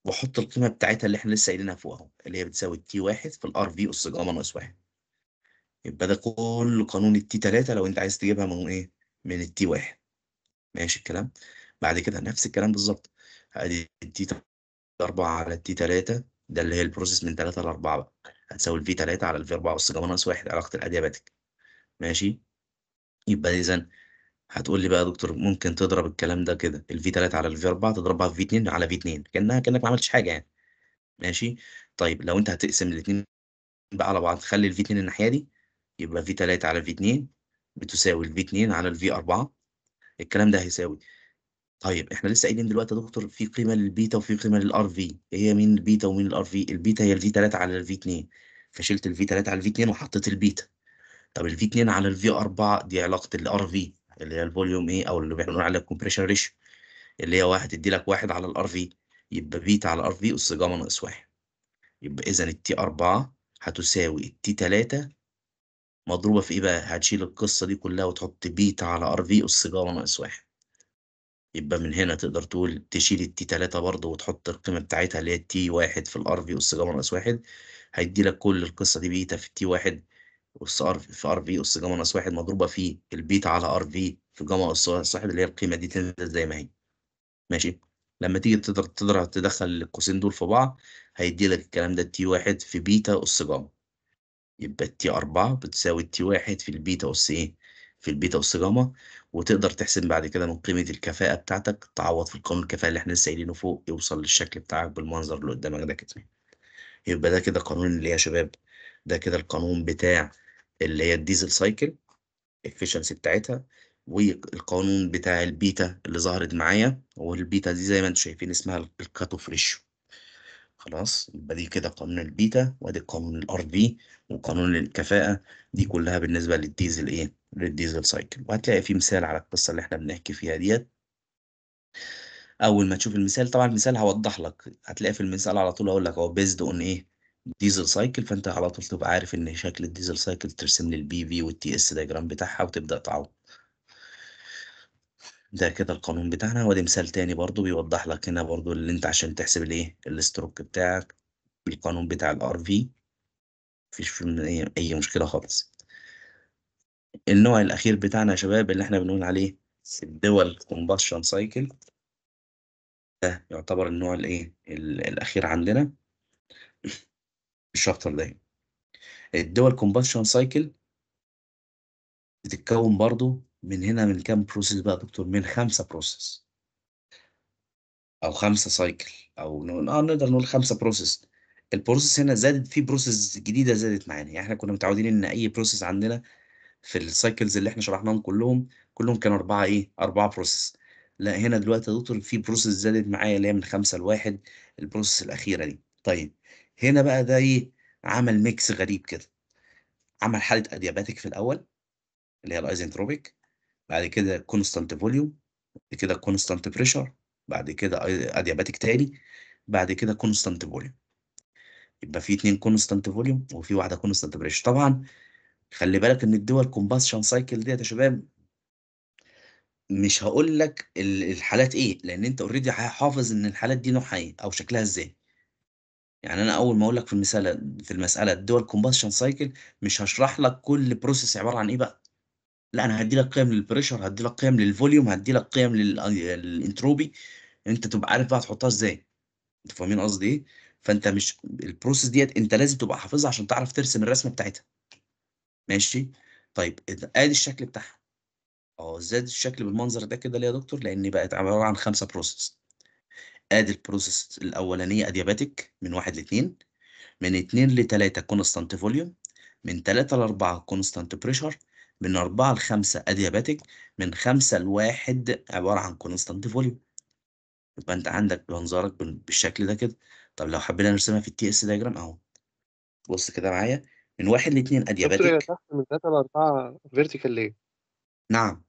واحط القيمه بتاعتها اللي احنا لسه قايلينها فوق اهو اللي هي بتساوي التي 1 في الار في اس جاما ناقص 1 يبقى ده كل قانون التي 3 لو انت عايز تجيبها من ايه؟ من التي 1 ماشي الكلام؟ بعد كده نفس الكلام بالظبط ادي التي 4 على التي 3 ده اللي هي البروسيس من 3 ل 4 بقى هتساوي الفي 3 على الفي 4 اس جاما ناقص 1 علاقه الادياباتيك ماشي يبقى إذا هتقول لي بقى يا دكتور ممكن تضرب الكلام ده كده الفي 3 على الفي 4 تضربها في في 2 على في 2 كأنها كأنك ما عملتش حاجة يعني ماشي طيب لو أنت هتقسم الاثنين بقى على بعض تخلي الفي 2 الناحية دي يبقى في 3 على في 2 بتساوي الفي 2 على الفي 4 الكلام ده هيساوي طيب احنا لسه قايلين دلوقتي يا دكتور في قيمه للبيتا وفي قيمه للار إيه في هي مين البيتا ومين الار في البيتا هي الفي 3 على الفي 2 فشلت الفي 3 على الفي 2 وحطيت البيتا طب الفي 2 على الفي 4 دي علاقه الار في اللي هي الفوليوم ايه او اللي بنقول عليها الكومبريشن ريشيو اللي هي واحد تدي لك واحد على الار في يبقى بيتا على الار في اس جاما ناقص واحد يبقى اذا التي 4 هتساوي التي 3 مضروبه في ايه بقى هتشيل القصه دي كلها وتحط بيتا على ار في اس جاما ناقص واحد يبقى من هنا تقدر تقول تشيل التي 3 برضه وتحط القيمه بتاعتها اللي هي التي 1 في الار في اس جاما ناقص واحد هيدي لك كل القصه دي بيتا في التي 1 اس ار في ار في اس جاما ناقص واحد مضروبه في البيتا على ار في في جاما اس صاحب اللي هي القيمه دي تنزل زي ما هي ماشي لما تيجي تقدر تقدر تدخل القوسين دول في بعض هيدي لك الكلام ده تي واحد في بيتا اس جاما يبقى تي 4 بتساوي تي واحد في البيتا اس ايه في البيتا اس جاما وتقدر تحسب بعد كده من قيمه الكفاءه بتاعتك تعوض في القانون الكفاءه اللي احنا لسه قايلينه فوق يوصل للشكل بتاعك بالمنظر اللي قدامك ده كده يبقى ده كده قانون اللي يا شباب ده كده القانون بتاع اللي هي الديزل سايكل الافشنسي بتاعتها والقانون بتاع البيتا اللي ظهرت معايا والبيتا دي زي ما انتم شايفين اسمها الكات اوف ريشيو خلاص يبقى دي كده قانون البيتا وادي قانون الار في وقانون الكفاءه دي كلها بالنسبه للديزل ايه للديزل سايكل وهتلاقي في مثال على القصه اللي احنا بنحكي فيها ديت اول ما تشوف المثال طبعا المثال هوضح لك هتلاقي في المثال على طول هقول لك هو بيزد اون ايه ديزل سايكل فانت على طول تبقى عارف ان شكل الديزل سايكل ترسم لي البي في والتي اس دايجرام بتاعها وتبدا تعوض ده كده القانون بتاعنا وادي مثال تاني برضو بيوضح لك هنا برضو اللي انت عشان تحسب الايه الاستروك بتاعك بالقانون بتاع الار في مفيش اي مشكله خالص النوع الاخير بتاعنا يا شباب اللي احنا بنقول عليه الدول كومباشن سايكل ده يعتبر النوع الايه الاخير عندنا الشابتر ده الدول كومباشن سايكل بتتكون برضو من هنا من كام بروسيس بقى دكتور من خمسة بروسيس او خمسة سايكل او آه، نقدر نقول خمسة بروسيس البروسيس هنا زادت في بروسيس جديدة زادت معانا يعني احنا كنا متعودين ان اي بروسيس عندنا في السايكلز اللي احنا شرحناهم كلهم كلهم كانوا اربعة ايه اربعة بروسيس لا هنا دلوقتي يا دكتور في بروسيس زادت معايا اللي هي من خمسة لواحد البروسيس الاخيرة دي طيب هنا بقى ده إيه عمل ميكس غريب كده عمل حالة أدياباتيك في الأول اللي هي الأيزنتروبيك بعد كده كونستانت فوليوم بعد كده كونستانت بريشر بعد كده أدياباتيك تاني بعد كده كونستانت فوليوم يبقى في اتنين كونستانت فوليوم وفي واحدة كونستانت بريشر طبعا خلي بالك ان الدول كومباشن سايكل ديت يا شباب مش هقول لك الحالات ايه لان انت اوريدي حافظ ان الحالات دي نوعها ايه او شكلها ازاي يعني أنا أول ما أقول لك في المسألة في المسألة الدول كومباشن سايكل مش هشرح لك كل بروسيس عبارة عن إيه بقى، لأ أنا هدي لك قِيَم للبريشر هدي لك قِيَم للفوليوم هدي لك قِيَم آه، للانتروبي أنت تبقى عارف بقى هتحطها إزاي، انت فاهمين قصدي إيه؟ فأنت مش البروسيس ديت أنت لازم تبقى حافظها عشان تعرف ترسم الرسمة بتاعتها. ماشي؟ طيب اد آدي الشكل بتاعها، أهو زاد الشكل بالمنظر ده كده ليه يا دكتور؟ لإن بقت عبارة عن خمسه بروسيس ادي البروسيس الاولانيه ادياباتيك من واحد لاتنين من اتنين لتلاته كونستانت فوليوم من تلاته لاربعه كونستانت بريشر من أربعة لخمسة أدياباتيك من خمسة لواحد عبارة عن كونستانت فوليوم يبقى أنت عندك منظرك بالشكل ده كده طب لو حبينا نرسمها في التي اس دايجرام أهو بص كده معايا من واحد لاتنين أدياباتيك من تلاتة لأربعة فيرتيكال ليه؟ نعم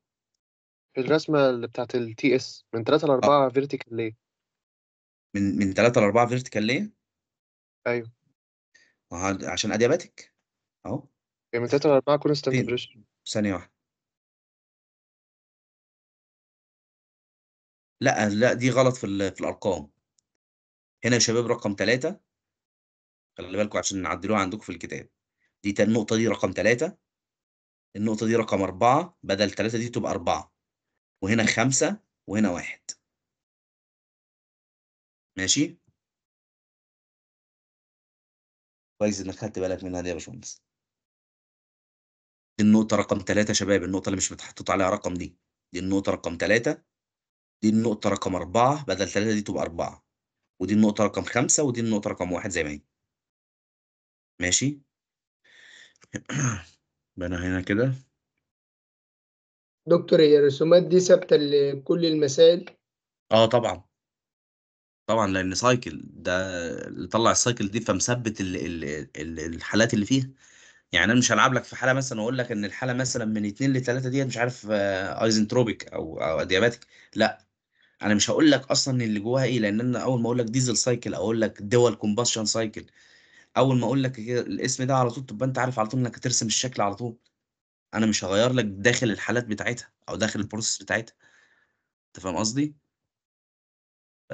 الرسمة اللي بتاعت التي اس من تلاتة لأربعة فيرتيكال آه. ليه؟ من من 3 ل 4 فيرتيكال ليا ايوه عشان ادياباتك اهو يعني من 3 ل 4 كونستانت بريشر ثانية واحدة لا لا دي غلط في في الارقام هنا يا شباب رقم 3 خلي بالكم عشان نعدلوها عندكم في الكتاب دي النقطة دي رقم 3 النقطة دي رقم 4 بدل 3 دي تبقى 4 وهنا 5 وهنا 1 ماشي كويس انك خدت بالك منها دي يا باشمهندس دي النقطة رقم ثلاثة يا شباب النقطة اللي مش متحطط عليها رقم دي دي النقطة رقم ثلاثة دي النقطة رقم أربعة بدل ثلاثة دي تبقى أربعة ودي النقطة رقم خمسة ودي النقطة رقم واحد زي ما هي ماشي بنا هنا كده دكتور هي الرسومات دي ثابتة لكل المسائل؟ اه طبعا طبعًا لإن سايكل ده اللي طلّع السايكل دي فمثبّت ال ال ال الحالات اللي فيها، يعني أنا مش هلعب لك في حالة مثلًا وأقول لك إن الحالة مثلًا من 2 ل3 مش عارف ايزنتروبيك آه، أو أو ادياباتيك لأ، أنا مش هقول لك أصلًا اللي جواها إيه، لإن أنا أول ما أقول لك ديزل سايكل أو أقول لك دول كومباشن سايكل أول ما أقول لك كده الاسم ده على طول تبقى أنت عارف على طول إنك هترسم الشكل على طول، أنا مش هغير لك داخل الحالات بتاعتها أو داخل البروسيس بتاعتها. أنت فاهم قصدي؟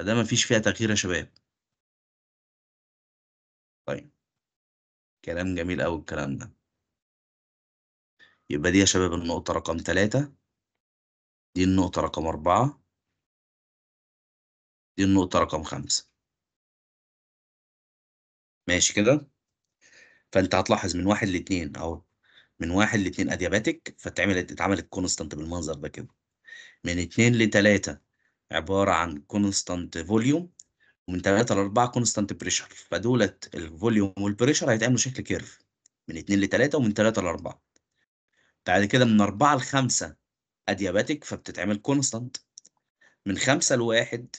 فده مفيش فيها تغيير يا شباب طيب كلام جميل أوي الكلام ده يبقى دي يا شباب النقطة رقم تلاتة دي النقطة رقم أربعة دي النقطة رقم خمسة ماشي كده فأنت هتلاحظ من واحد لاتنين أهو من واحد لاتنين أديباتك فاتعملت اتعملت كونستانت بالمنظر ده كده من اتنين لتلاتة عبارة عن constant volume ومن 3 ل 4 constant pressure فدولت الفوليوم والبريشر هيتعملوا شكل كيرف من 2 ل 3 ومن 3 ل 4 بعد كده من 4 ل 5 ادياباتيك فبتتعمل كونستانت من 5 ل 1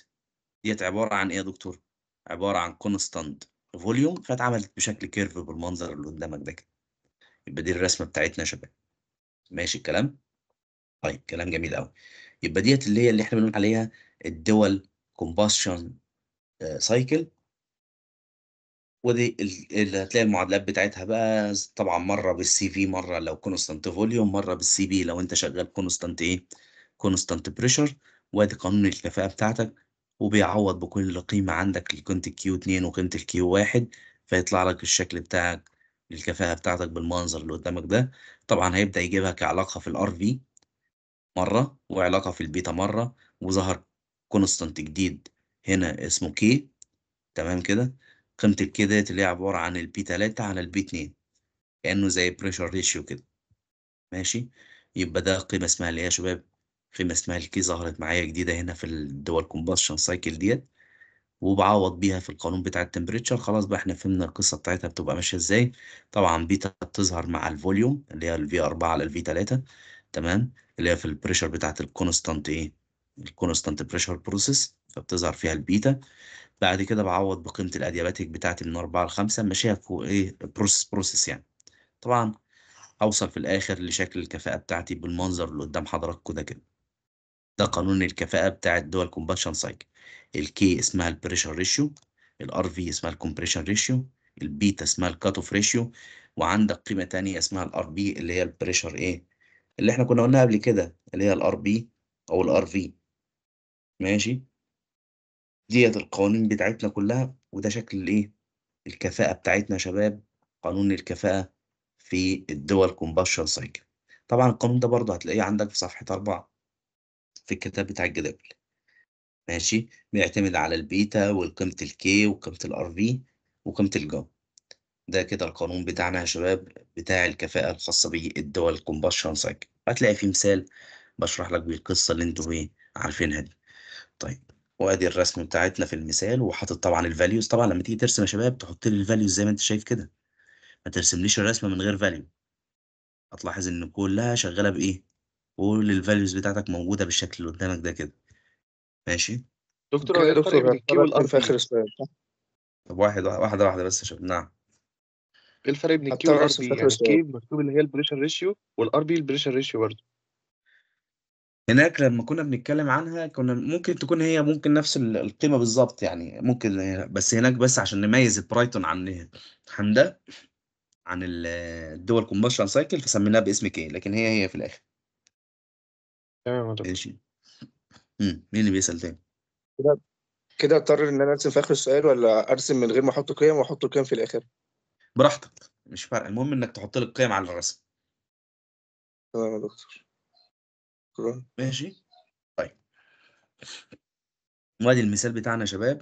ديت عبارة عن ايه يا دكتور؟ عبارة عن كونستانت فوليوم فاتعملت بشكل كيرف بالمنظر اللي قدامك ده كده يبقى دي الرسمة بتاعتنا يا شباب ماشي الكلام؟ طيب كلام جميل قوي يبقى ديت اللي هي اللي احنا بنقول عليها الدول كومباشن آه، سايكل ودي اللي هتلاقي المعادلات بتاعتها بقى طبعا مره بالسي في مره لو كونستانت فوليوم مره بالسي بي لو انت شغال كونستانت ايه كونستانت بريشر وادي قانون الكفاءه بتاعتك وبيعوض بكل قيمه عندك لقيمه الكيو 2 وقيمه الكيو 1 فيطلع لك الشكل بتاعك الكفاءه بتاعتك بالمنظر اللي قدامك ده طبعا هيبدا يجيبها كعلاقه في الار في مرة وعلاقة في البيتا مرة وظهر كونستانت جديد هنا اسمه كي تمام كده قيمة الكي ديت اللي هي عبارة عن البي تلاتة على البي اتنين كأنه زي بريشر ريشيو كده ماشي يبقى ده قيمة اسمها اللي هي يا شباب قيمة اسمها الكي ظهرت معايا جديدة هنا في الدول كومباشن سايكل ديت وبعوض بيها في القانون بتاع التمبريتشر خلاص بقى احنا فهمنا القصة بتاعتها بتبقى ماشية ازاي طبعا بيتا بتظهر مع الفوليوم اللي هي الفي 4 على الفي 3 تمام اللي هي في البريشر بتاعت الكونستانت ايه الكونستانت بريشر بروسيس فبتظهر فيها البيتا بعد كده بعوض بقيمه الادياباتيك بتاعتي من 4 ل 5 ماشيه فوق ايه بروسيس بروسيس يعني طبعا اوصل في الاخر لشكل الكفاءه بتاعتي بالمنظر اللي قدام حضراتكم ده كده ده قانون الكفاءه بتاعت دول كومباشن سايكل الكي اسمها البريشر ريشيو الار في اسمها الكومبريشن ريشيو البيتا اسمها الكات اوف ريشيو وعندك قيمه ثانيه اسمها الار بي اللي هي البريشر ايه اللي احنا كنا قلناها قبل كده اللي هي الار بي او الار في ماشي ديت القوانين بتاعتنا كلها وده شكل الايه الكفاءة بتاعتنا يا شباب قانون الكفاءة في الدول كومباشن سايكل طبعا القانون ده برضه هتلاقيه عندك في صفحة أربعة في الكتاب بتاع الجداول ماشي بيعتمد على البيتا والقيمة الكي وقيمة الار في وقيمة الجام ده كده القانون بتاعنا يا شباب بتاع الكفاءة الخاصة بالدول كومباشن سايكل هتلاقي في مثال بشرح لك بيه القصة اللي انتوا ايه عارفينها دي طيب وادي الرسم بتاعتنا في المثال وحاطط طبعا الفاليوز طبعا لما تيجي ترسم يا شباب تحط لي الفاليوز زي ما انت شايف كده ما ترسمليش الرسمه من غير فاليو هتلاحظ ان كلها شغاله بايه كل الفاليوز بتاعتك موجوده بالشكل اللي قدامك ده كده ماشي دكتور يا دكتور في اخر السؤال طب واحد واحده واحده بس يا شباب نعم ايه الفرق بين الكيو والار بي يعني الكي مكتوب اللي هي البريشر ريشيو والار بي البريشر ريشيو برضه هناك لما كنا بنتكلم عنها كنا ممكن تكون هي ممكن نفس القيمه بالظبط يعني ممكن بس هناك بس عشان نميز برايتون عن إيه؟ حمده عن الدول كومبشن سايكل فسميناها باسم كي لكن هي هي في الاخر تمام ماشي مين اللي بيسال تاني كده كده اضطر ان انا ارسم في اخر السؤال ولا ارسم من غير ما احط قيم واحط قيم في الاخر براحتك مش فارقه المهم انك تحط لي القيم على الرسم تمام يا دكتور شكرا ماشي طيب وادي المثال بتاعنا يا شباب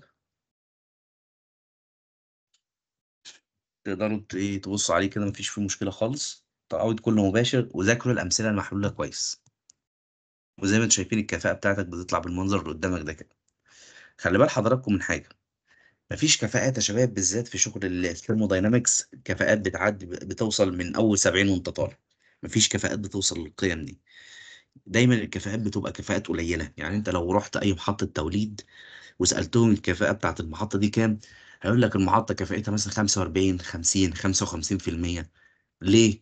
تقدروا ايه تبصوا عليه كده مفيش فيه مشكله خالص تعود كله مباشر وذاكروا الامثله المحلوله كويس وزي ما انتم شايفين الكفاءه بتاعتك بتطلع بالمنظر اللي قدامك ده كده خلي بال حضراتكم من حاجه مفيش كفاءات يا شباب بالذات في شغل الثيرموداينامكس كفاءات بتعدي بتوصل من أول 70 وأنت طالع مفيش كفاءات بتوصل للقيم دي دايما الكفاءات بتبقى كفاءات قليلة يعني أنت لو رحت أي محطة توليد وسألتهم الكفاءة بتاعت المحطة دي كام هيقول لك المحطة كفاءتها مثلا 45 50 55% ليه؟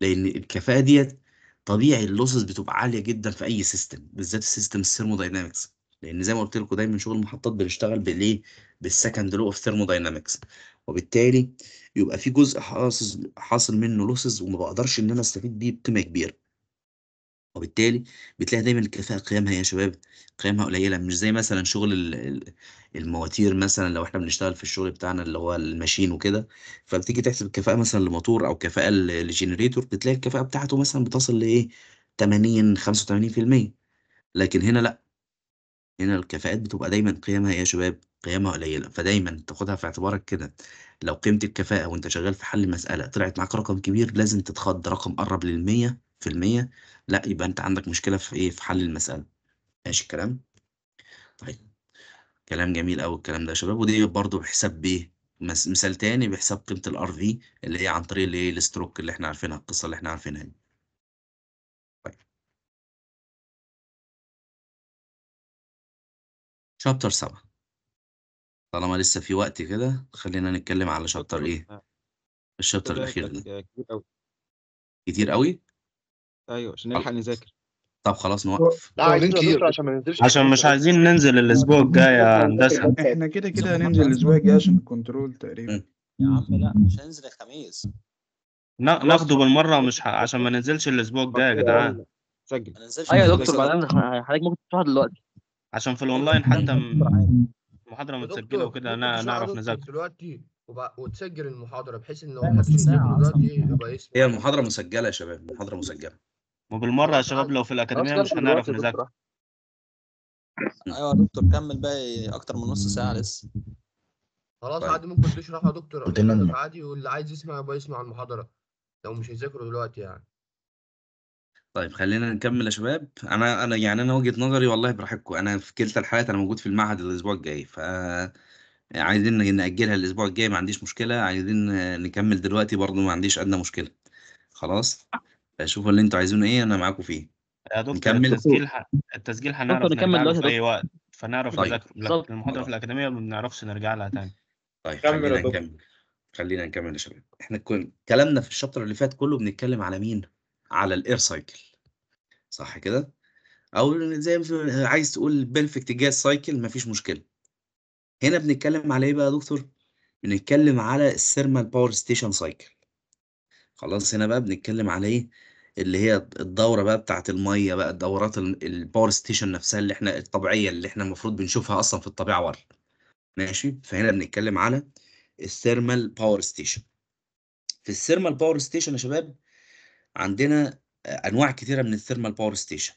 لأن الكفاءة ديت طبيعي اللوسز بتبقى عالية جدا في أي سيستم بالذات السيستم الثيرموداينامكس لأن زي ما قلت لكم دايما شغل المحطات بنشتغل بإيه؟ بالسكند لو اوف ثيرموداينامكس وبالتالي يبقى في جزء حاصل حاصل منه لوسز وما بقدرش ان انا استفيد بيه بقيمه كبيره وبالتالي بتلاقي دايما الكفاءه قيمها يا شباب قيمها قليله مش زي مثلا شغل المواتير مثلا لو احنا بنشتغل في الشغل بتاعنا اللي هو الماشين وكده فبتيجي تحسب الكفاءه مثلا لموتور او كفاءه لجنريتور بتلاقي الكفاءه بتاعته مثلا بتصل لايه 80 85% لكن هنا لا هنا الكفاءات بتبقى دايما قيمها يا شباب قيمها قليله فدايما تاخدها في اعتبارك كده لو قيمه الكفاءه وانت شغال في حل مساله طلعت معاك رقم كبير لازم تتخض رقم قرب لل 100% لا يبقى انت عندك مشكله في ايه في حل المساله ماشي الكلام طيب كلام جميل قوي الكلام ده يا شباب ودي برضه بحساب بيه مثال تاني بحساب قيمه الار في اللي هي عن طريق الايه الستروك اللي احنا عارفينها القصه اللي احنا عارفينها دي شابتر طيب. 7 طالما لسه في وقت كده خلينا نتكلم على شابتر ايه آه، الشابتر الاخير ده كتير قوي كتير قوي ايوه عشان نلحق نذاكر طب خلاص نوقف لا عايزين كتير عشان ما ننزلش عشان مش عايزين ننزل الاسبوع الجاي يا هندسه احنا كده كده هننزل الاسبوع الجاي عشان الكنترول تقريبا يا عم لا مش هننزل الخميس ناخده بالمره مش ح... عشان ما ننزلش الاسبوع الجاي يا جدعان سجل ايوه يا دكتور بعدين حضرتك ممكن تروح دلوقتي عشان في الاونلاين حتى م... المحاضره متسجله وكده نعرف نذاكر دلوقتي وتسجل المحاضره بحيث ان لو حد دلوقتي يبقى يسمع هي المحاضره مسجله يا شباب المحاضره مسجله وبالمره يا شباب لو في الاكاديميه مش هنعرف نذاكر ايوه يا دكتور كمل بقى اكتر من نص ساعه لسه خلاص طيب. عادي ممكن تشرح يا دكتور عادي واللي عايز يسمع يبقى يسمع المحاضره لو مش هيذاكروا دلوقتي يعني طيب خلينا نكمل يا شباب انا انا يعني انا وجهة نظري والله براحتكم انا في كلتا الحالات انا موجود في المعهد الاسبوع الجاي ف عايزين نأجلها الاسبوع الجاي ما عنديش مشكلة عايزين نكمل دلوقتي برضو ما عنديش ادنى مشكلة خلاص شوفوا اللي انتوا عايزينه ايه انا معاكم فيه يا دكتور نكمل التسجيل ح... التسجيل هنعرف نكمل له في اي وقت فنعرف طيب. المحاضرة طيب. في الأكاديمية ما بنعرفش نرجع لها تاني طيب خلينا نكمل خلينا نكمل يا شباب احنا كلامنا في الشابتر اللي فات كله بنتكلم على مين؟ على الاير سايكل صح كده او زي ما عايز تقول بيرفكت جاز سايكل مفيش مشكله هنا بنتكلم على ايه بقى يا دكتور بنتكلم على الثيرمال باور ستيشن سايكل خلاص هنا بقى بنتكلم على ايه اللي هي الدوره بقى بتاعه الميه بقى الدورات الباور ستيشن نفسها اللي احنا الطبيعيه اللي احنا المفروض بنشوفها اصلا في الطبيعه ورا ماشي فهنا بنتكلم على الثيرمال باور ستيشن في الثيرمال باور ستيشن يا شباب عندنا آه، انواع كتيره من الثيرمال باور ستيشن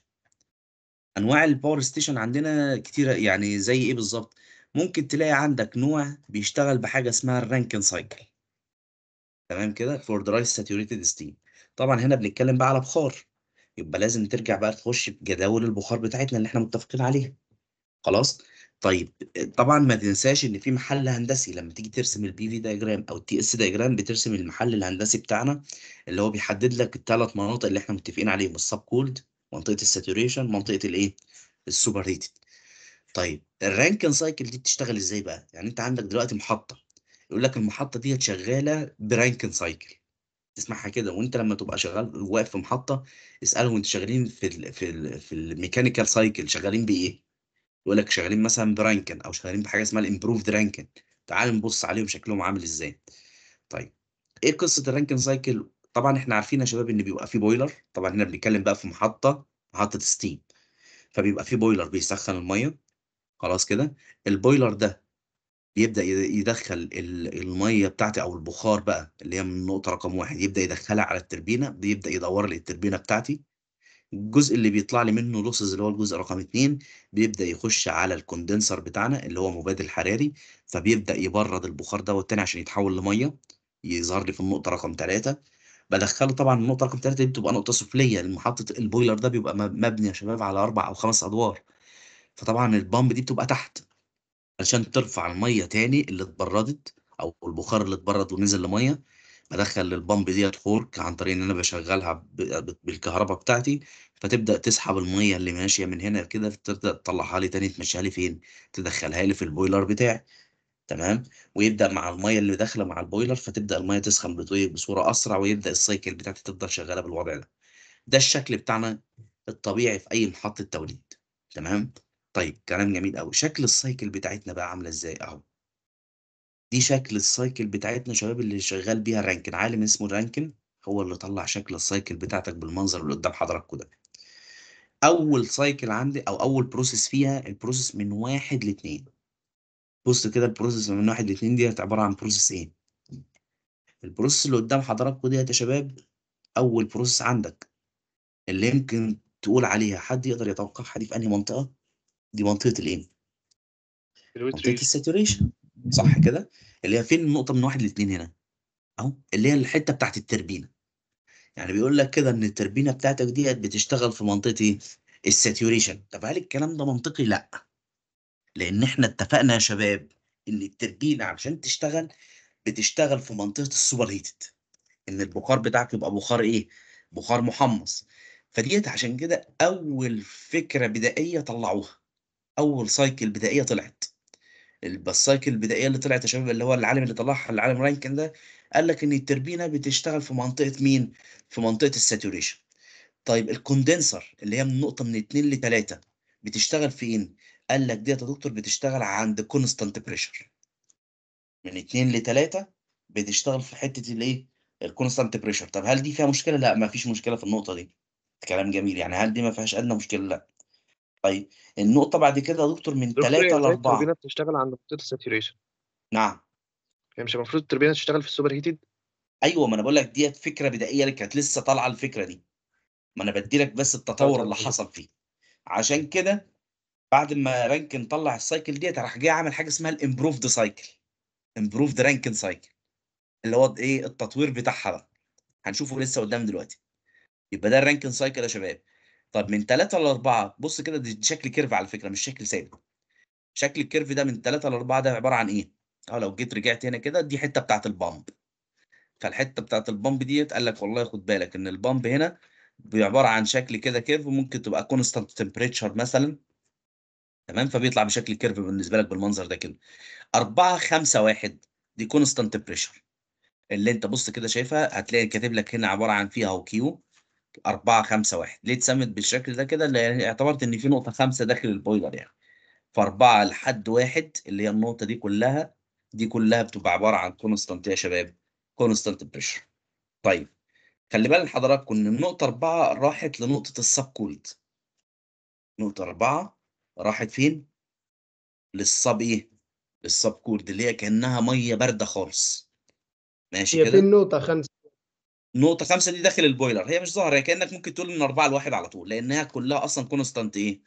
انواع الباور ستيشن عندنا كتيره يعني زي ايه بالظبط ممكن تلاقي عندك نوع بيشتغل بحاجه اسمها الرانكن سايكل تمام كده فور دراي ساتوريتد ستيم طبعا هنا بنتكلم بقى على بخار يبقى لازم ترجع بقى تخش جداول البخار بتاعتنا اللي احنا متفقين عليها خلاص طيب طبعا ما تنساش ان في محل هندسي لما تيجي ترسم البي في دايجرام او التي اس دايجرام بترسم المحل الهندسي بتاعنا اللي هو بيحدد لك الثلاث مناطق اللي احنا متفقين عليهم السب كولد منطقه الساتوريشن منطقه الايه السوبر هيتد طيب الرانكن سايكل دي بتشتغل ازاي بقى يعني انت عندك دلوقتي محطه يقول لك المحطه ديت شغاله برانكن سايكل تسمعها كده وانت لما تبقى شغال واقف في محطه اسالهم انتوا شغالين في الـ في الـ في الميكانيكال سايكل شغالين بايه يقول لك شغالين مثلا برانكن او شغالين بحاجه اسمها الامبروفد رانكن تعال نبص عليهم شكلهم عامل ازاي طيب ايه قصه الرانكن سايكل طبعا احنا عارفين يا شباب ان بيبقى في بويلر طبعا هنا بنتكلم بقى في محطه محطه ستيم فبيبقى في بويلر بيسخن الميه خلاص كده البويلر ده بيبدا يدخل الميه بتاعتي او البخار بقى اللي هي من نقطه رقم واحد يبدا يدخلها على التربينه بيبدا يدور لي التربينه بتاعتي الجزء اللي بيطلع لي منه لوسز اللي هو الجزء رقم اتنين بيبدأ يخش على الكوندنسر بتاعنا اللي هو مبادل حراري فبيبدأ يبرد البخار دوت والتاني عشان يتحول لمية يظهر لي في النقطة رقم تلاتة بدخله طبعا النقطة رقم تلاتة دي بتبقى نقطة سفلية محطة البويلر ده بيبقى مبني يا شباب على أربع أو خمس أدوار فطبعا البامب دي بتبقى تحت علشان ترفع المية تاني اللي اتبردت أو البخار اللي اتبرد ونزل لمية بدخل البامب ديت خورك عن طريق ان انا بشغلها بالكهرباء بتاعتي فتبدأ تسحب المية اللي ماشية من هنا كده تبدأ تطلعها لي تاني تمشيها لي فين؟ تدخلها لي في البويلر بتاعي تمام؟ ويبدأ مع المية اللي داخلة مع البويلر فتبدأ المية تسخن بصورة أسرع ويبدأ السايكل بتاعتي تفضل شغالة بالوضع ده. ده الشكل بتاعنا الطبيعي في أي محطة توليد تمام؟ طيب كلام جميل قوي شكل السايكل بتاعتنا بقى عاملة إزاي أهو. دي شكل السايكل بتاعتنا شباب اللي شغال بيها رانكن عالم اسمه رانكن هو اللي طلع شكل السايكل بتاعتك بالمنظر اللي قدام حضراتكم ده أول سايكل عندي أو أول بروسيس فيها البروسيس من واحد لاتنين بص كده البروسيس من واحد لاتنين دي عبارة عن بروسيس ايه البروسيس اللي قدام حضراتكم ديت يا شباب أول بروسيس عندك اللي يمكن تقول عليها حد يقدر يتوقعها دي في أنهي منطقة؟ دي منطقة الإيه؟ منطقة الساتوريشن صح كده؟ اللي هي فين النقطة من واحد لاتنين هنا؟ أهو اللي هي الحتة بتاعت التربينة يعني بيقول لك كده ان التربينه بتاعتك ديت بتشتغل في منطقه ايه؟ الساتيوريشن طب هل الكلام ده منطقي لا لان احنا اتفقنا يا شباب ان التربينه علشان تشتغل بتشتغل في منطقه السوبر هيتد ان البخار بتاعك يبقى بخار ايه بخار محمص فديت عشان كده اول فكره بدائيه طلعوها اول سايكل بدائيه طلعت السايكل البدائيه اللي طلعت يا شباب اللي هو العالم اللي طلعها العالم رانكن ده قال لك ان التربينه بتشتغل في منطقه مين؟ في منطقه الساتوريشن. طيب الكوندنسر اللي هي من نقطه من 2 ل 3 بتشتغل فين؟ إيه؟ قال لك ديت يا دكتور بتشتغل عند كونستانت بريشر. من 2 ل 3 بتشتغل في حته الايه؟ الكونستانت بريشر، طب هل دي فيها مشكله؟ لا ما فيش مشكله في النقطه دي. كلام جميل يعني هل دي ما فيهاش ادنى مشكله؟ لا. طيب النقطه بعد كده يا دكتور من 3 ل 4 التربينه بتشتغل عند منطقه الساتوريشن. نعم يعني مش المفروض التوربينه تشتغل في السوبر هيتد ايوه ما انا بقول لك ديت فكره بدائيه كانت لسه طالعه الفكره دي ما انا بدي لك بس التطور طيب، اللي حصل فيه عشان كده بعد ما رانكن طلع السايكل ديت راح جاي عامل حاجه اسمها الامبروفد سايكل امبروفد رانكن سايكل اللي هو ايه التطوير بتاعها بقى هنشوفه لسه قدام دلوقتي يبقى ده الرانكن سايكل يا شباب طب من ثلاثة لأربعة بص كده دي شكل كيرف على فكرة مش شكل ثابت شكل الكيرف ده من ثلاثة لأربعة ده عبارة عن إيه؟ اه لو جيت رجعت هنا كده دي حته بتاعه البامب فالحته بتاعه البامب ديت قال لك والله خد بالك ان البامب هنا عباره عن شكل كده كيرف ممكن تبقى كونستانت تمبريتشر مثلا تمام فبيطلع بشكل كيرف بالنسبه لك بالمنظر ده كده 4 5 1 دي كونستانت بريشر اللي انت بص كده شايفها هتلاقي كاتب لك هنا عباره عن فيها وكيو 4 5 1 ليه اتسمت بالشكل ده كده لان اعتبرت ان في نقطه 5 داخل البويلر يعني ف 4 لحد 1 اللي هي النقطه دي كلها دي كلها بتبقى عباره عن كونستانت يا شباب كونستانت بريشر طيب خلي بالك حضراتكم ان النقطه اربعه راحت لنقطه السب كولد نقطه اربعه راحت فين؟ للسب ايه؟ للسب كولد اللي هي كانها ميه بارده خالص ماشي كده؟ هي فين نقطه خمسه نقطة خمسة دي داخل البويلر هي مش ظاهرة هي كأنك ممكن تقول من أربعة لواحد على طول لأنها كلها أصلا كونستانت إيه؟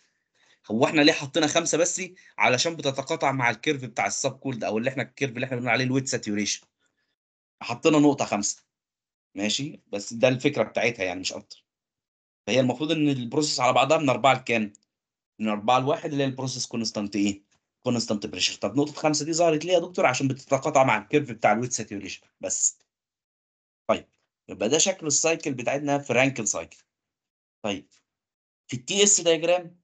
هو احنا ليه حطينا خمسه بس علشان بتتقاطع مع الكيرف بتاع السب كولد او اللي احنا الكيرف اللي احنا بنقول عليه الويت ساتيوريشن حطينا نقطه خمسه ماشي بس ده الفكره بتاعتها يعني مش اكتر فهي المفروض ان البروسيس على بعضها من اربعه لكام؟ من اربعه لواحد اللي هي البروسيس كونستانت ايه؟ كونستانت بريشر طب نقطه خمسه دي ظهرت ليه يا دكتور عشان بتتقاطع مع الكيرف بتاع الويت ساتيوريشن بس طيب يبقى ده شكل السايكل بتاعتنا فرانكل سايكل طيب في التي اس دايجرام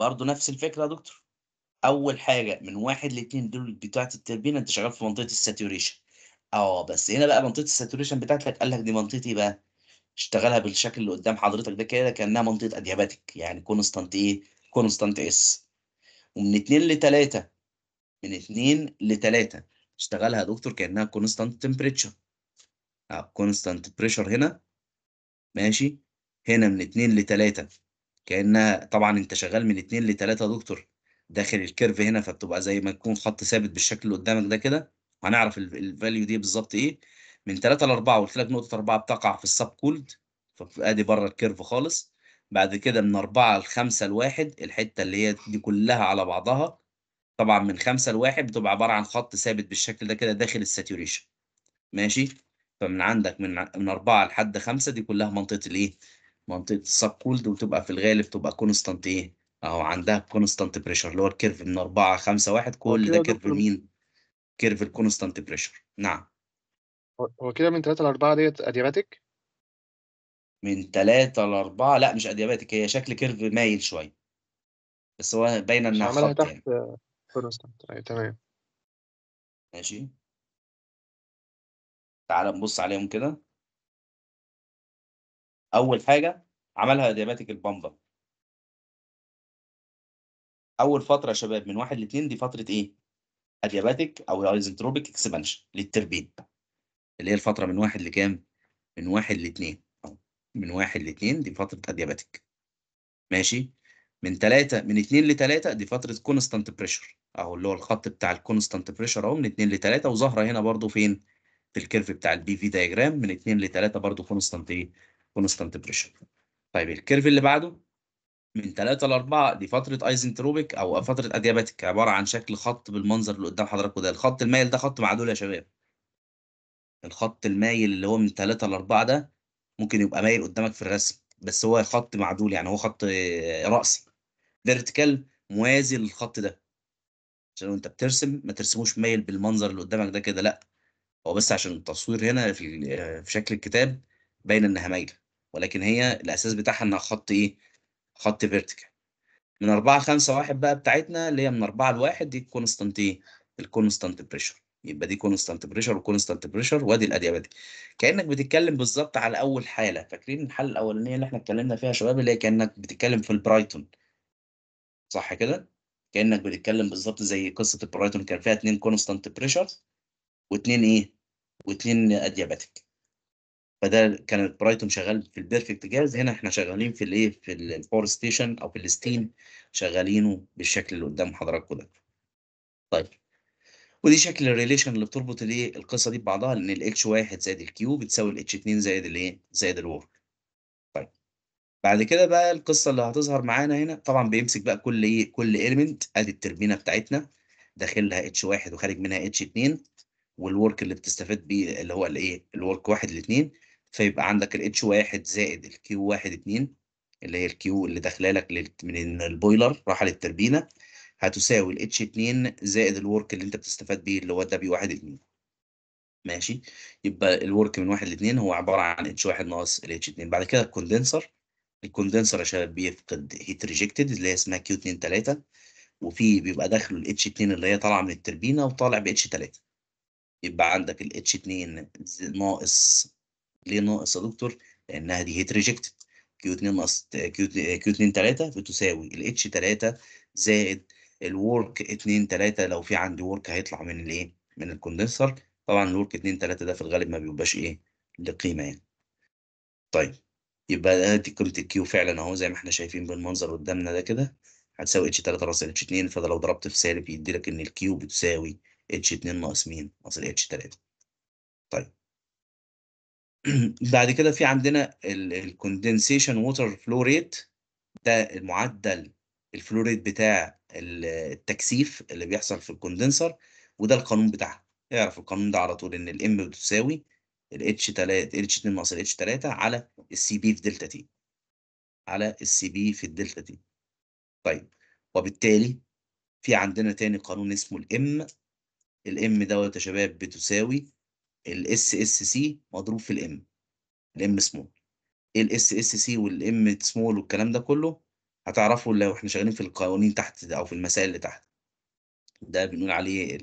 برضه نفس الفكره يا دكتور اول حاجه من واحد لاتنين دول بتاعه التربينه انت شغال في منطقه الساتوريشن اه بس هنا بقى منطقه الساتوريشن بتاعتك قال لك دي منطقتي إيه بقى اشتغلها بالشكل اللي قدام حضرتك ده كده كانها منطقه ادياباتيك يعني كونستانت ايه كونستانت اس ومن اتنين لتلاته من اتنين لتلاته اشتغلها يا دكتور كانها كونستانت تمبريتشر كونستانت بريشر هنا ماشي هنا من اتنين لتلاته كانها طبعا انت شغال من 2 ل 3 دكتور داخل الكيرف هنا فبتبقى زي ما تكون خط ثابت بالشكل اللي قدامك ده كده هنعرف الفاليو دي بالظبط ايه من 3 ل 4 قلت لك نقطه 4 بتقع في السب كولد فادي بره الكيرف خالص بعد كده من 4 ل 5 ل 1 الحته اللي هي دي كلها على بعضها طبعا من 5 ل 1 بتبقى عباره عن خط ثابت بالشكل ده كده داخل الساتوريشن ماشي فمن عندك من من 4 لحد 5 دي كلها منطقه الايه منطقة السب كولد وتبقى في الغالب تبقى كونستانت إيه؟ أهو عندها كونستانت بريشر اللي هو الكيرف من 4 5 1 كل ده كيرف مين؟ كيرف الكونستانت بريشر نعم هو كده من 3 ل 4 ديت أدياباتيك من 3 ل 4 لا مش ادياباتيك هي شكل كيرف مايل شوية بس هو باينة مش إنها عملها خط تحت يعني كونستانت أي أيوة، تمام ماشي تعال نبص عليهم كده اول حاجه عملها دياباتيك البامبا اول فتره يا شباب من واحد لاتنين دي فتره ايه ادياباتيك او ايزنتروبيك اكسبانشن للتربيب اللي هي الفتره من واحد لكام من واحد لاتنين من واحد لاتنين دي فتره ادياباتيك ماشي من تلاتة من اتنين لتلاتة دي فترة كونستانت بريشر اهو اللي هو الخط بتاع الكونستانت بريشر اهو من اتنين لتلاتة وظاهرة هنا برضو فين في الكيرف بتاع البي في دايجرام من اتنين لتلاتة برضو كونستانت ايه كونستانت بريشر طيب الكيرف اللي بعده من 3 ل 4 دي فتره ايزنتروبيك او فتره ادياباتيك عباره عن شكل خط بالمنظر اللي قدام حضراتكم ده الخط المايل ده خط معدول يا شباب الخط المايل اللي هو من 3 ل 4 ده ممكن يبقى مايل قدامك في الرسم بس هو خط معدول يعني هو خط آه، رأسي فيرتيكال موازي للخط ده عشان وانت بترسم ما ترسموش مايل بالمنظر اللي قدامك ده كده لا هو بس عشان التصوير هنا في آه، في شكل الكتاب باين انها مايله ولكن هي الاساس بتاعها انها خط ايه خط فيرتيكال من 4 5 1 بقى بتاعتنا اللي هي من 4 ل 1 دي كونستانت ايه الكونستانت بريشر يبقى دي كونستانت بريشر وكونستانت بريشر وادي الاديابه دي كانك بتتكلم بالظبط على اول حاله فاكرين الحاله الاولانيه اللي احنا اتكلمنا فيها يا شباب اللي هي كانك بتتكلم في البرايتون صح كده كانك بتتكلم بالظبط زي قصه البرايتون كان فيها اتنين كونستانت بريشر واتنين ايه واتنين ادياباتيك فده كانت برايتون شغال في البيرفكت جاز هنا احنا شغالين في الايه في الباور ستيشن او في الستيم شغالينه بالشكل اللي قدام حضراتكم ده طيب ودي شكل الريليشن اللي بتربط الايه القصه دي ببعضها لان الاتش 1 زائد الكيو بتساوي الاتش 2 زائد الايه زائد الورك طيب بعد كده بقى القصه اللي هتظهر معانا هنا طبعا بيمسك بقى كل ايه كل ايلمنت ادي التربينه بتاعتنا داخلها اتش 1 وخارج منها اتش 2 والورك اللي بتستفاد بيه اللي هو الايه الورك 1 ل 2 فيبقى عندك الاتش 1 زائد الكيو 1 2 اللي هي الكيو اللي داخله لك من البويلر راحه للتربينه هتساوي h 2 زائد الورك اللي انت بتستفاد بيه اللي هو w 1 2 ماشي يبقى الورك من 1 ل 2 هو عباره عن اتش 1 ناقص h 2 بعد كده الكوندنسر الكوندنسر يا شباب بيفقد هيت ريجكتد اللي هي اسمها كيو 2 3 وفي بيبقى داخله الاتش 2 اللي هي طالعه من التربينه وطالع باتش 3 يبقى عندك الاتش 2 ناقص ليه ناقص يا دكتور؟ لانها دي هيت ريجكتد كيو 2 ناقص كيو 2 3 بتساوي الاتش 3 زائد الورك 2 3 لو في عندي ورك هيطلع من الايه؟ من الكوندنسر طبعا الورك 2 3 ده في الغالب ما بيبقاش ايه؟ لقيمه يعني. طيب يبقى دي قيمه الكيو فعلا اهو زي ما احنا شايفين بالمنظر قدامنا ده كده هتساوي اتش 3 ناقص اتش 2 فده لو ضربت في سالب يدي لك ان الكيو بتساوي اتش 2 ناقص مين؟ ناقص اتش 3 بعد كده في عندنا الكوندنسيشن ووتر فلو ريت ده المعدل الفلو ريت بتاع التكثيف اللي بيحصل في الكوندنسر وده القانون بتاعها اعرف القانون ده على طول ان الام بتساوي الاتش 3 الاتش 2 ناقص الاتش 3 على السي بي في دلتا تي على السي بي في الدلتا تي طيب وبالتالي في عندنا تاني قانون اسمه الام الام دوت يا شباب بتساوي الاس اس سي مضروب في الام الام سمول ايه الاس اس سي والام سمول والكلام ده كله هتعرفوا لو احنا شغالين في القوانين تحت او في المسائل اللي تحت ده بنقول عليه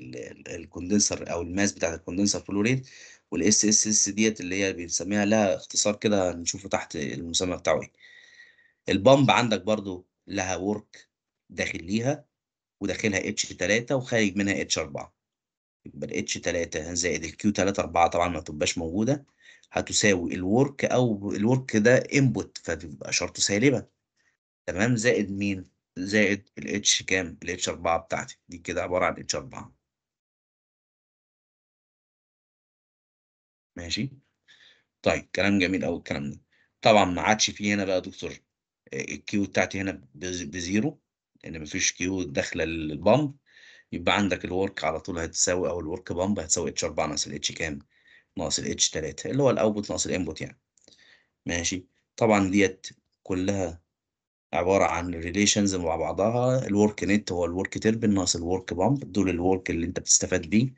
الكوندنسر او الماس بتاع الكوندنسر فلوريد والاس اس اس ديت اللي هي بنسميها لها اختصار كده هنشوفه تحت المسمى بتاعه ايه البامب عندك برضو لها ورك داخل ليها وداخلها اتش 3 وخارج منها اتش 4 يبقى ال H3 زائد ال Q3 4 طبعا ما بتبقاش موجودة هتساوي الورك أو الورك ده انبوت فتبقى شرطه سالبة تمام زائد مين؟ زائد ال H كام؟ ال H 4 بتاعتي دي كده عبارة عن H 4 ماشي؟ طيب كلام جميل أوي الكلام ده طبعا ما عادش فيه هنا بقى يا دكتور آه، الكيو بتاعتي هنا بزيرو لأن مفيش كيو داخلة البامب يبقى عندك الورك على طول هتساوي او الورك بامب هتساوي اتش 4 ناقص الاتش كام ناقص الاتش 3 اللي هو الاوتبوت ناقص الانبوت يعني ماشي طبعا ديت كلها عبارة عن ريليشنز مع بعضها الورك نت هو الورك تربن ناقص الورك بامب دول الورك اللي انت بتستفاد بيه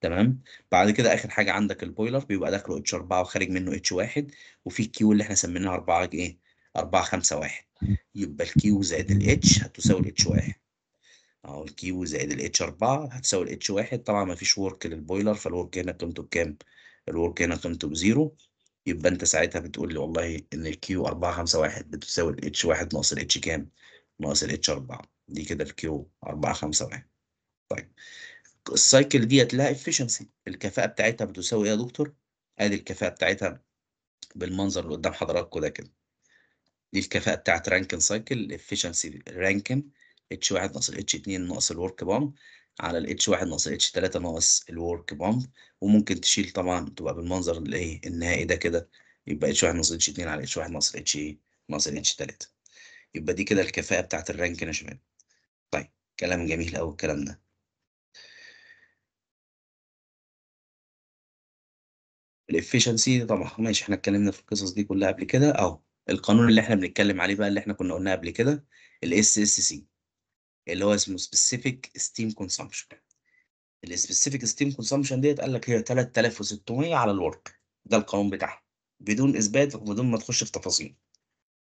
تمام بعد كده اخر حاجه عندك البويلر بيبقى داخله اتش 4 وخارج منه اتش 1 وفي الكيو اللي احنا سميناها 4 ايه 4 5 1 يبقى الكيو زائد الاتش هتساوي الاتش 1 اهو الكيو زائد الاتش 4 هتساوي الاتش 1 طبعا ما فيش ورك للبويلر فالورك هنا قيمته بكام؟ الورك هنا قيمته بزيرو يبقى انت ساعتها بتقول لي والله ان الكيو 1 بتساوي الاتش 1 ناقص الاتش كام؟ ناقص الاتش 4 دي كده الكيو 1 طيب السايكل ديت لها افشنسي الكفاءه بتاعتها بتساوي ايه يا دكتور؟ ادي الكفاءه بتاعتها بالمنظر اللي قدام حضراتكم ده كده دي الكفاءه بتاعت رانكن سايكل الافشنسي رانكن اتش واحد ناقص الاتش اتنين ناقص الورك بامب على الاتش واحد ناقص الاتش تلاتة ناقص الورك بامب وممكن تشيل طبعا تبقى بالمنظر الايه النهائي ده كده يبقى اتش واحد ناقص اتش اتنين على اتش واحد ناقص الاتش ايه ناقص الاتش تلاتة يبقى دي كده الكفاءة بتاعت الرانك يا شباب طيب كلام جميل أوي الكلام ده الافشنسي طبعا ماشي احنا اتكلمنا في القصص دي كلها قبل كده اهو القانون اللي احنا بنتكلم عليه بقى اللي احنا كنا قلناه قبل كده الاس اس سي اللي هو اسمه specific steam consumption السبيسيفيك ستيم كونسامشن ديت قال لك هي 3600 على الورك ده القانون بتاعها بدون اثبات وبدون ما تخش في تفاصيل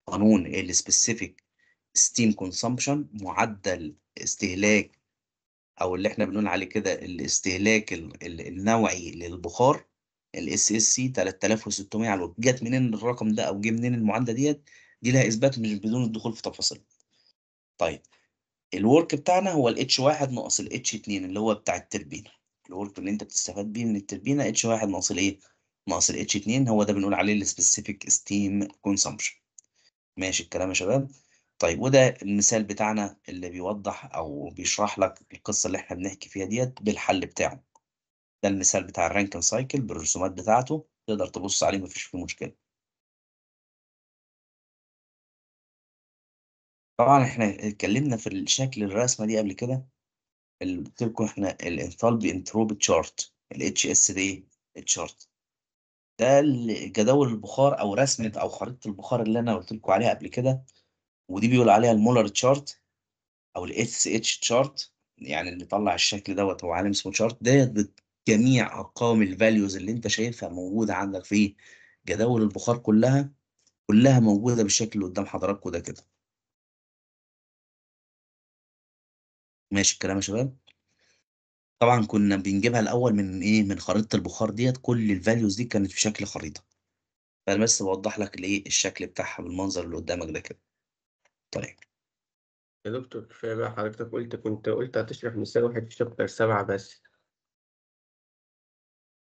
قانون السبيسيفيك ستيم كونسامشن معدل استهلاك او اللي احنا بنقول عليه كده الاستهلاك النوعي للبخار الاس اس سي 3600 على الورك جت منين الرقم ده او جه منين المعادله ديت دي لها اثبات مش بدون الدخول في تفاصيل طيب الورك بتاعنا هو الاتش 1 ناقص الاتش 2 اللي هو بتاع التربينة الورك اللي انت بتستفاد بيه من التربينة اتش H1 ناقص الايه؟ ناقص الاتش 2 هو ده بنقول عليه السبيسيفيك ستيم consumption ماشي الكلام يا شباب طيب وده المثال بتاعنا اللي بيوضح او بيشرح لك القصه اللي احنا بنحكي فيها ديت بالحل بتاعه ده المثال بتاع الرانكن سايكل بالرسومات بتاعته تقدر تبص عليه مفيش فيه مشكله طبعًا إحنا اتكلّمنا في الشكل الرسمة دي قبل كده، قُلت لكم إحنا الإنسان بEntropic تشارت الاتش اس دي تشارت ده جداول البخار أو رسمة أو خريطة البخار اللي أنا قُلت لكم عليها قبل كده، ودي بيقول عليها المولر تشارت أو اتش تشارت يعني اللي طلّع الشكل دوت هو عالم اسمه تشارت ديت بجميع أرقام الفاليوز اللي أنت شايفها موجودة عندك في جداول البخار كلّها، كلّها موجودة بالشكل اللي قدّام حضراتكم ده كده. ماشي الكلام يا شباب طبعا كنا بنجيبها الاول من ايه من خريطه البخار ديت كل الفاليوز دي كانت في شكل خريطه فانا بس بوضح لك الايه الشكل بتاعها بالمنظر اللي قدامك ده كده طيب يا دكتور كفايه بقى حضرتك قلت كنت قلت هتشرح مثال واحد في شابتر سبعة بس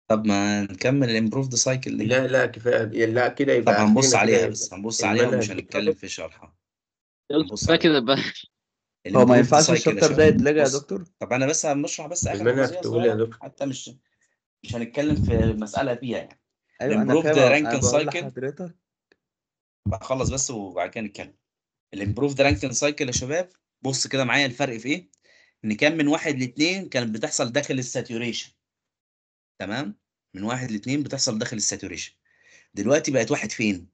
طب ما نكمل الامبروفد سايكل دي لا لا كفايه لا كده يبقى طب هنبص عليها بس هنبص عليها ومش هنتكلم في شرحها بقى هو ما ينفعش الشابتر ده يتلغى يا دكتور طب انا بس بشرح بس اخر حاجه حتى مش مش هنتكلم في مسألة فيها يعني ايوه انا فاهم رانكن سايكل حضرتك بخلص بس وبعد كده نتكلم الامبروفد رانكن سايكل يا شباب بص كده معايا الفرق في ايه ان كان من واحد لاثنين كانت بتحصل داخل الساتوريشن تمام من واحد لاثنين بتحصل داخل الساتوريشن دلوقتي بقت واحد فين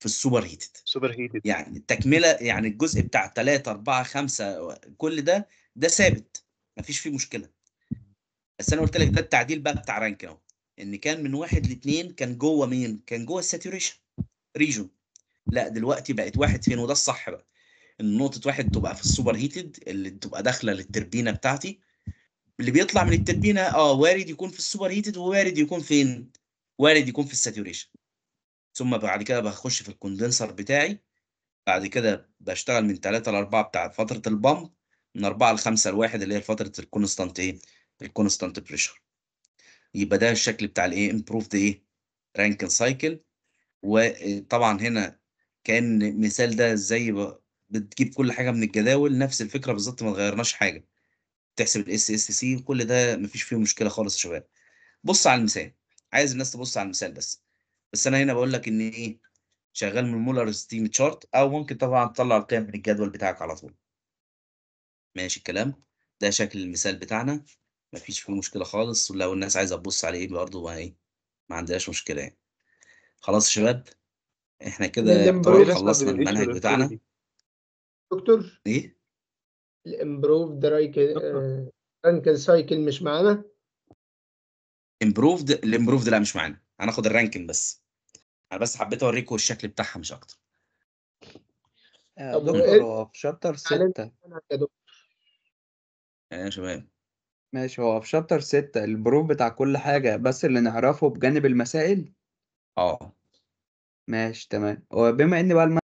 في السوبر هيتد سوبر هيتد يعني التكمله يعني الجزء بتاع 3 4 5 كل ده ده ثابت مفيش فيه مشكله بس انا قلت لك ده التعديل بقى بتاع رانك اهو ان كان من واحد لاثنين كان جوه مين؟ كان جوه الساتوريشن ريجون لا دلوقتي بقت واحد فين وده الصح بقى ان نقطه واحد تبقى في السوبر هيتد اللي تبقى داخله للتربينه بتاعتي اللي بيطلع من التربينه اه وارد يكون في السوبر هيتد ووارد يكون فين؟ وارد يكون في الساتوريشن ثم بعد كده بخش في الكوندنسر بتاعي بعد كده بشتغل من 3 ل 4 بتاع فتره البامب من 4 ل 5 لواحد اللي هي فتره الكونستانت ايه الكونستانت بريشر يبقى ده الشكل بتاع الايه امبروفد ايه رانكن سايكل وطبعا هنا كان مثال ده زي بتجيب كل حاجه من الجداول نفس الفكره بالظبط ما تغيرناش حاجه تحسب الاس اس سي كل ده مفيش فيه مشكله خالص يا شباب بص على المثال عايز الناس تبص على المثال بس بس انا هنا بقول لك ان ايه شغال من مولر ستيم تشارت او ممكن طبعا تطلع القيم من الجدول بتاعك على طول ماشي الكلام ده شكل المثال بتاعنا مفيش فيه مشكله خالص ولو الناس عايزه تبص عليه برضه ما ايه ما عندناش مشكله يعني خلاص يا شباب احنا كده خلصنا المنهج بتاعنا دكتور ايه الامبروفد رانكل إيه؟ آه. آه، سايكل مش معانا امبروفد الامبروفد لا مش معانا هناخد الرانكن بس انا بس حبيت اوريكم الشكل بتاعها مش اكتر آه، طب دكتور إيه؟ في شابتر 6 يا آه، شباب ماشي هو في شابتر 6 البروف بتاع كل حاجة بس اللي نعرفه بجانب المسائل اه ماشي تمام وبما ان بقى الم...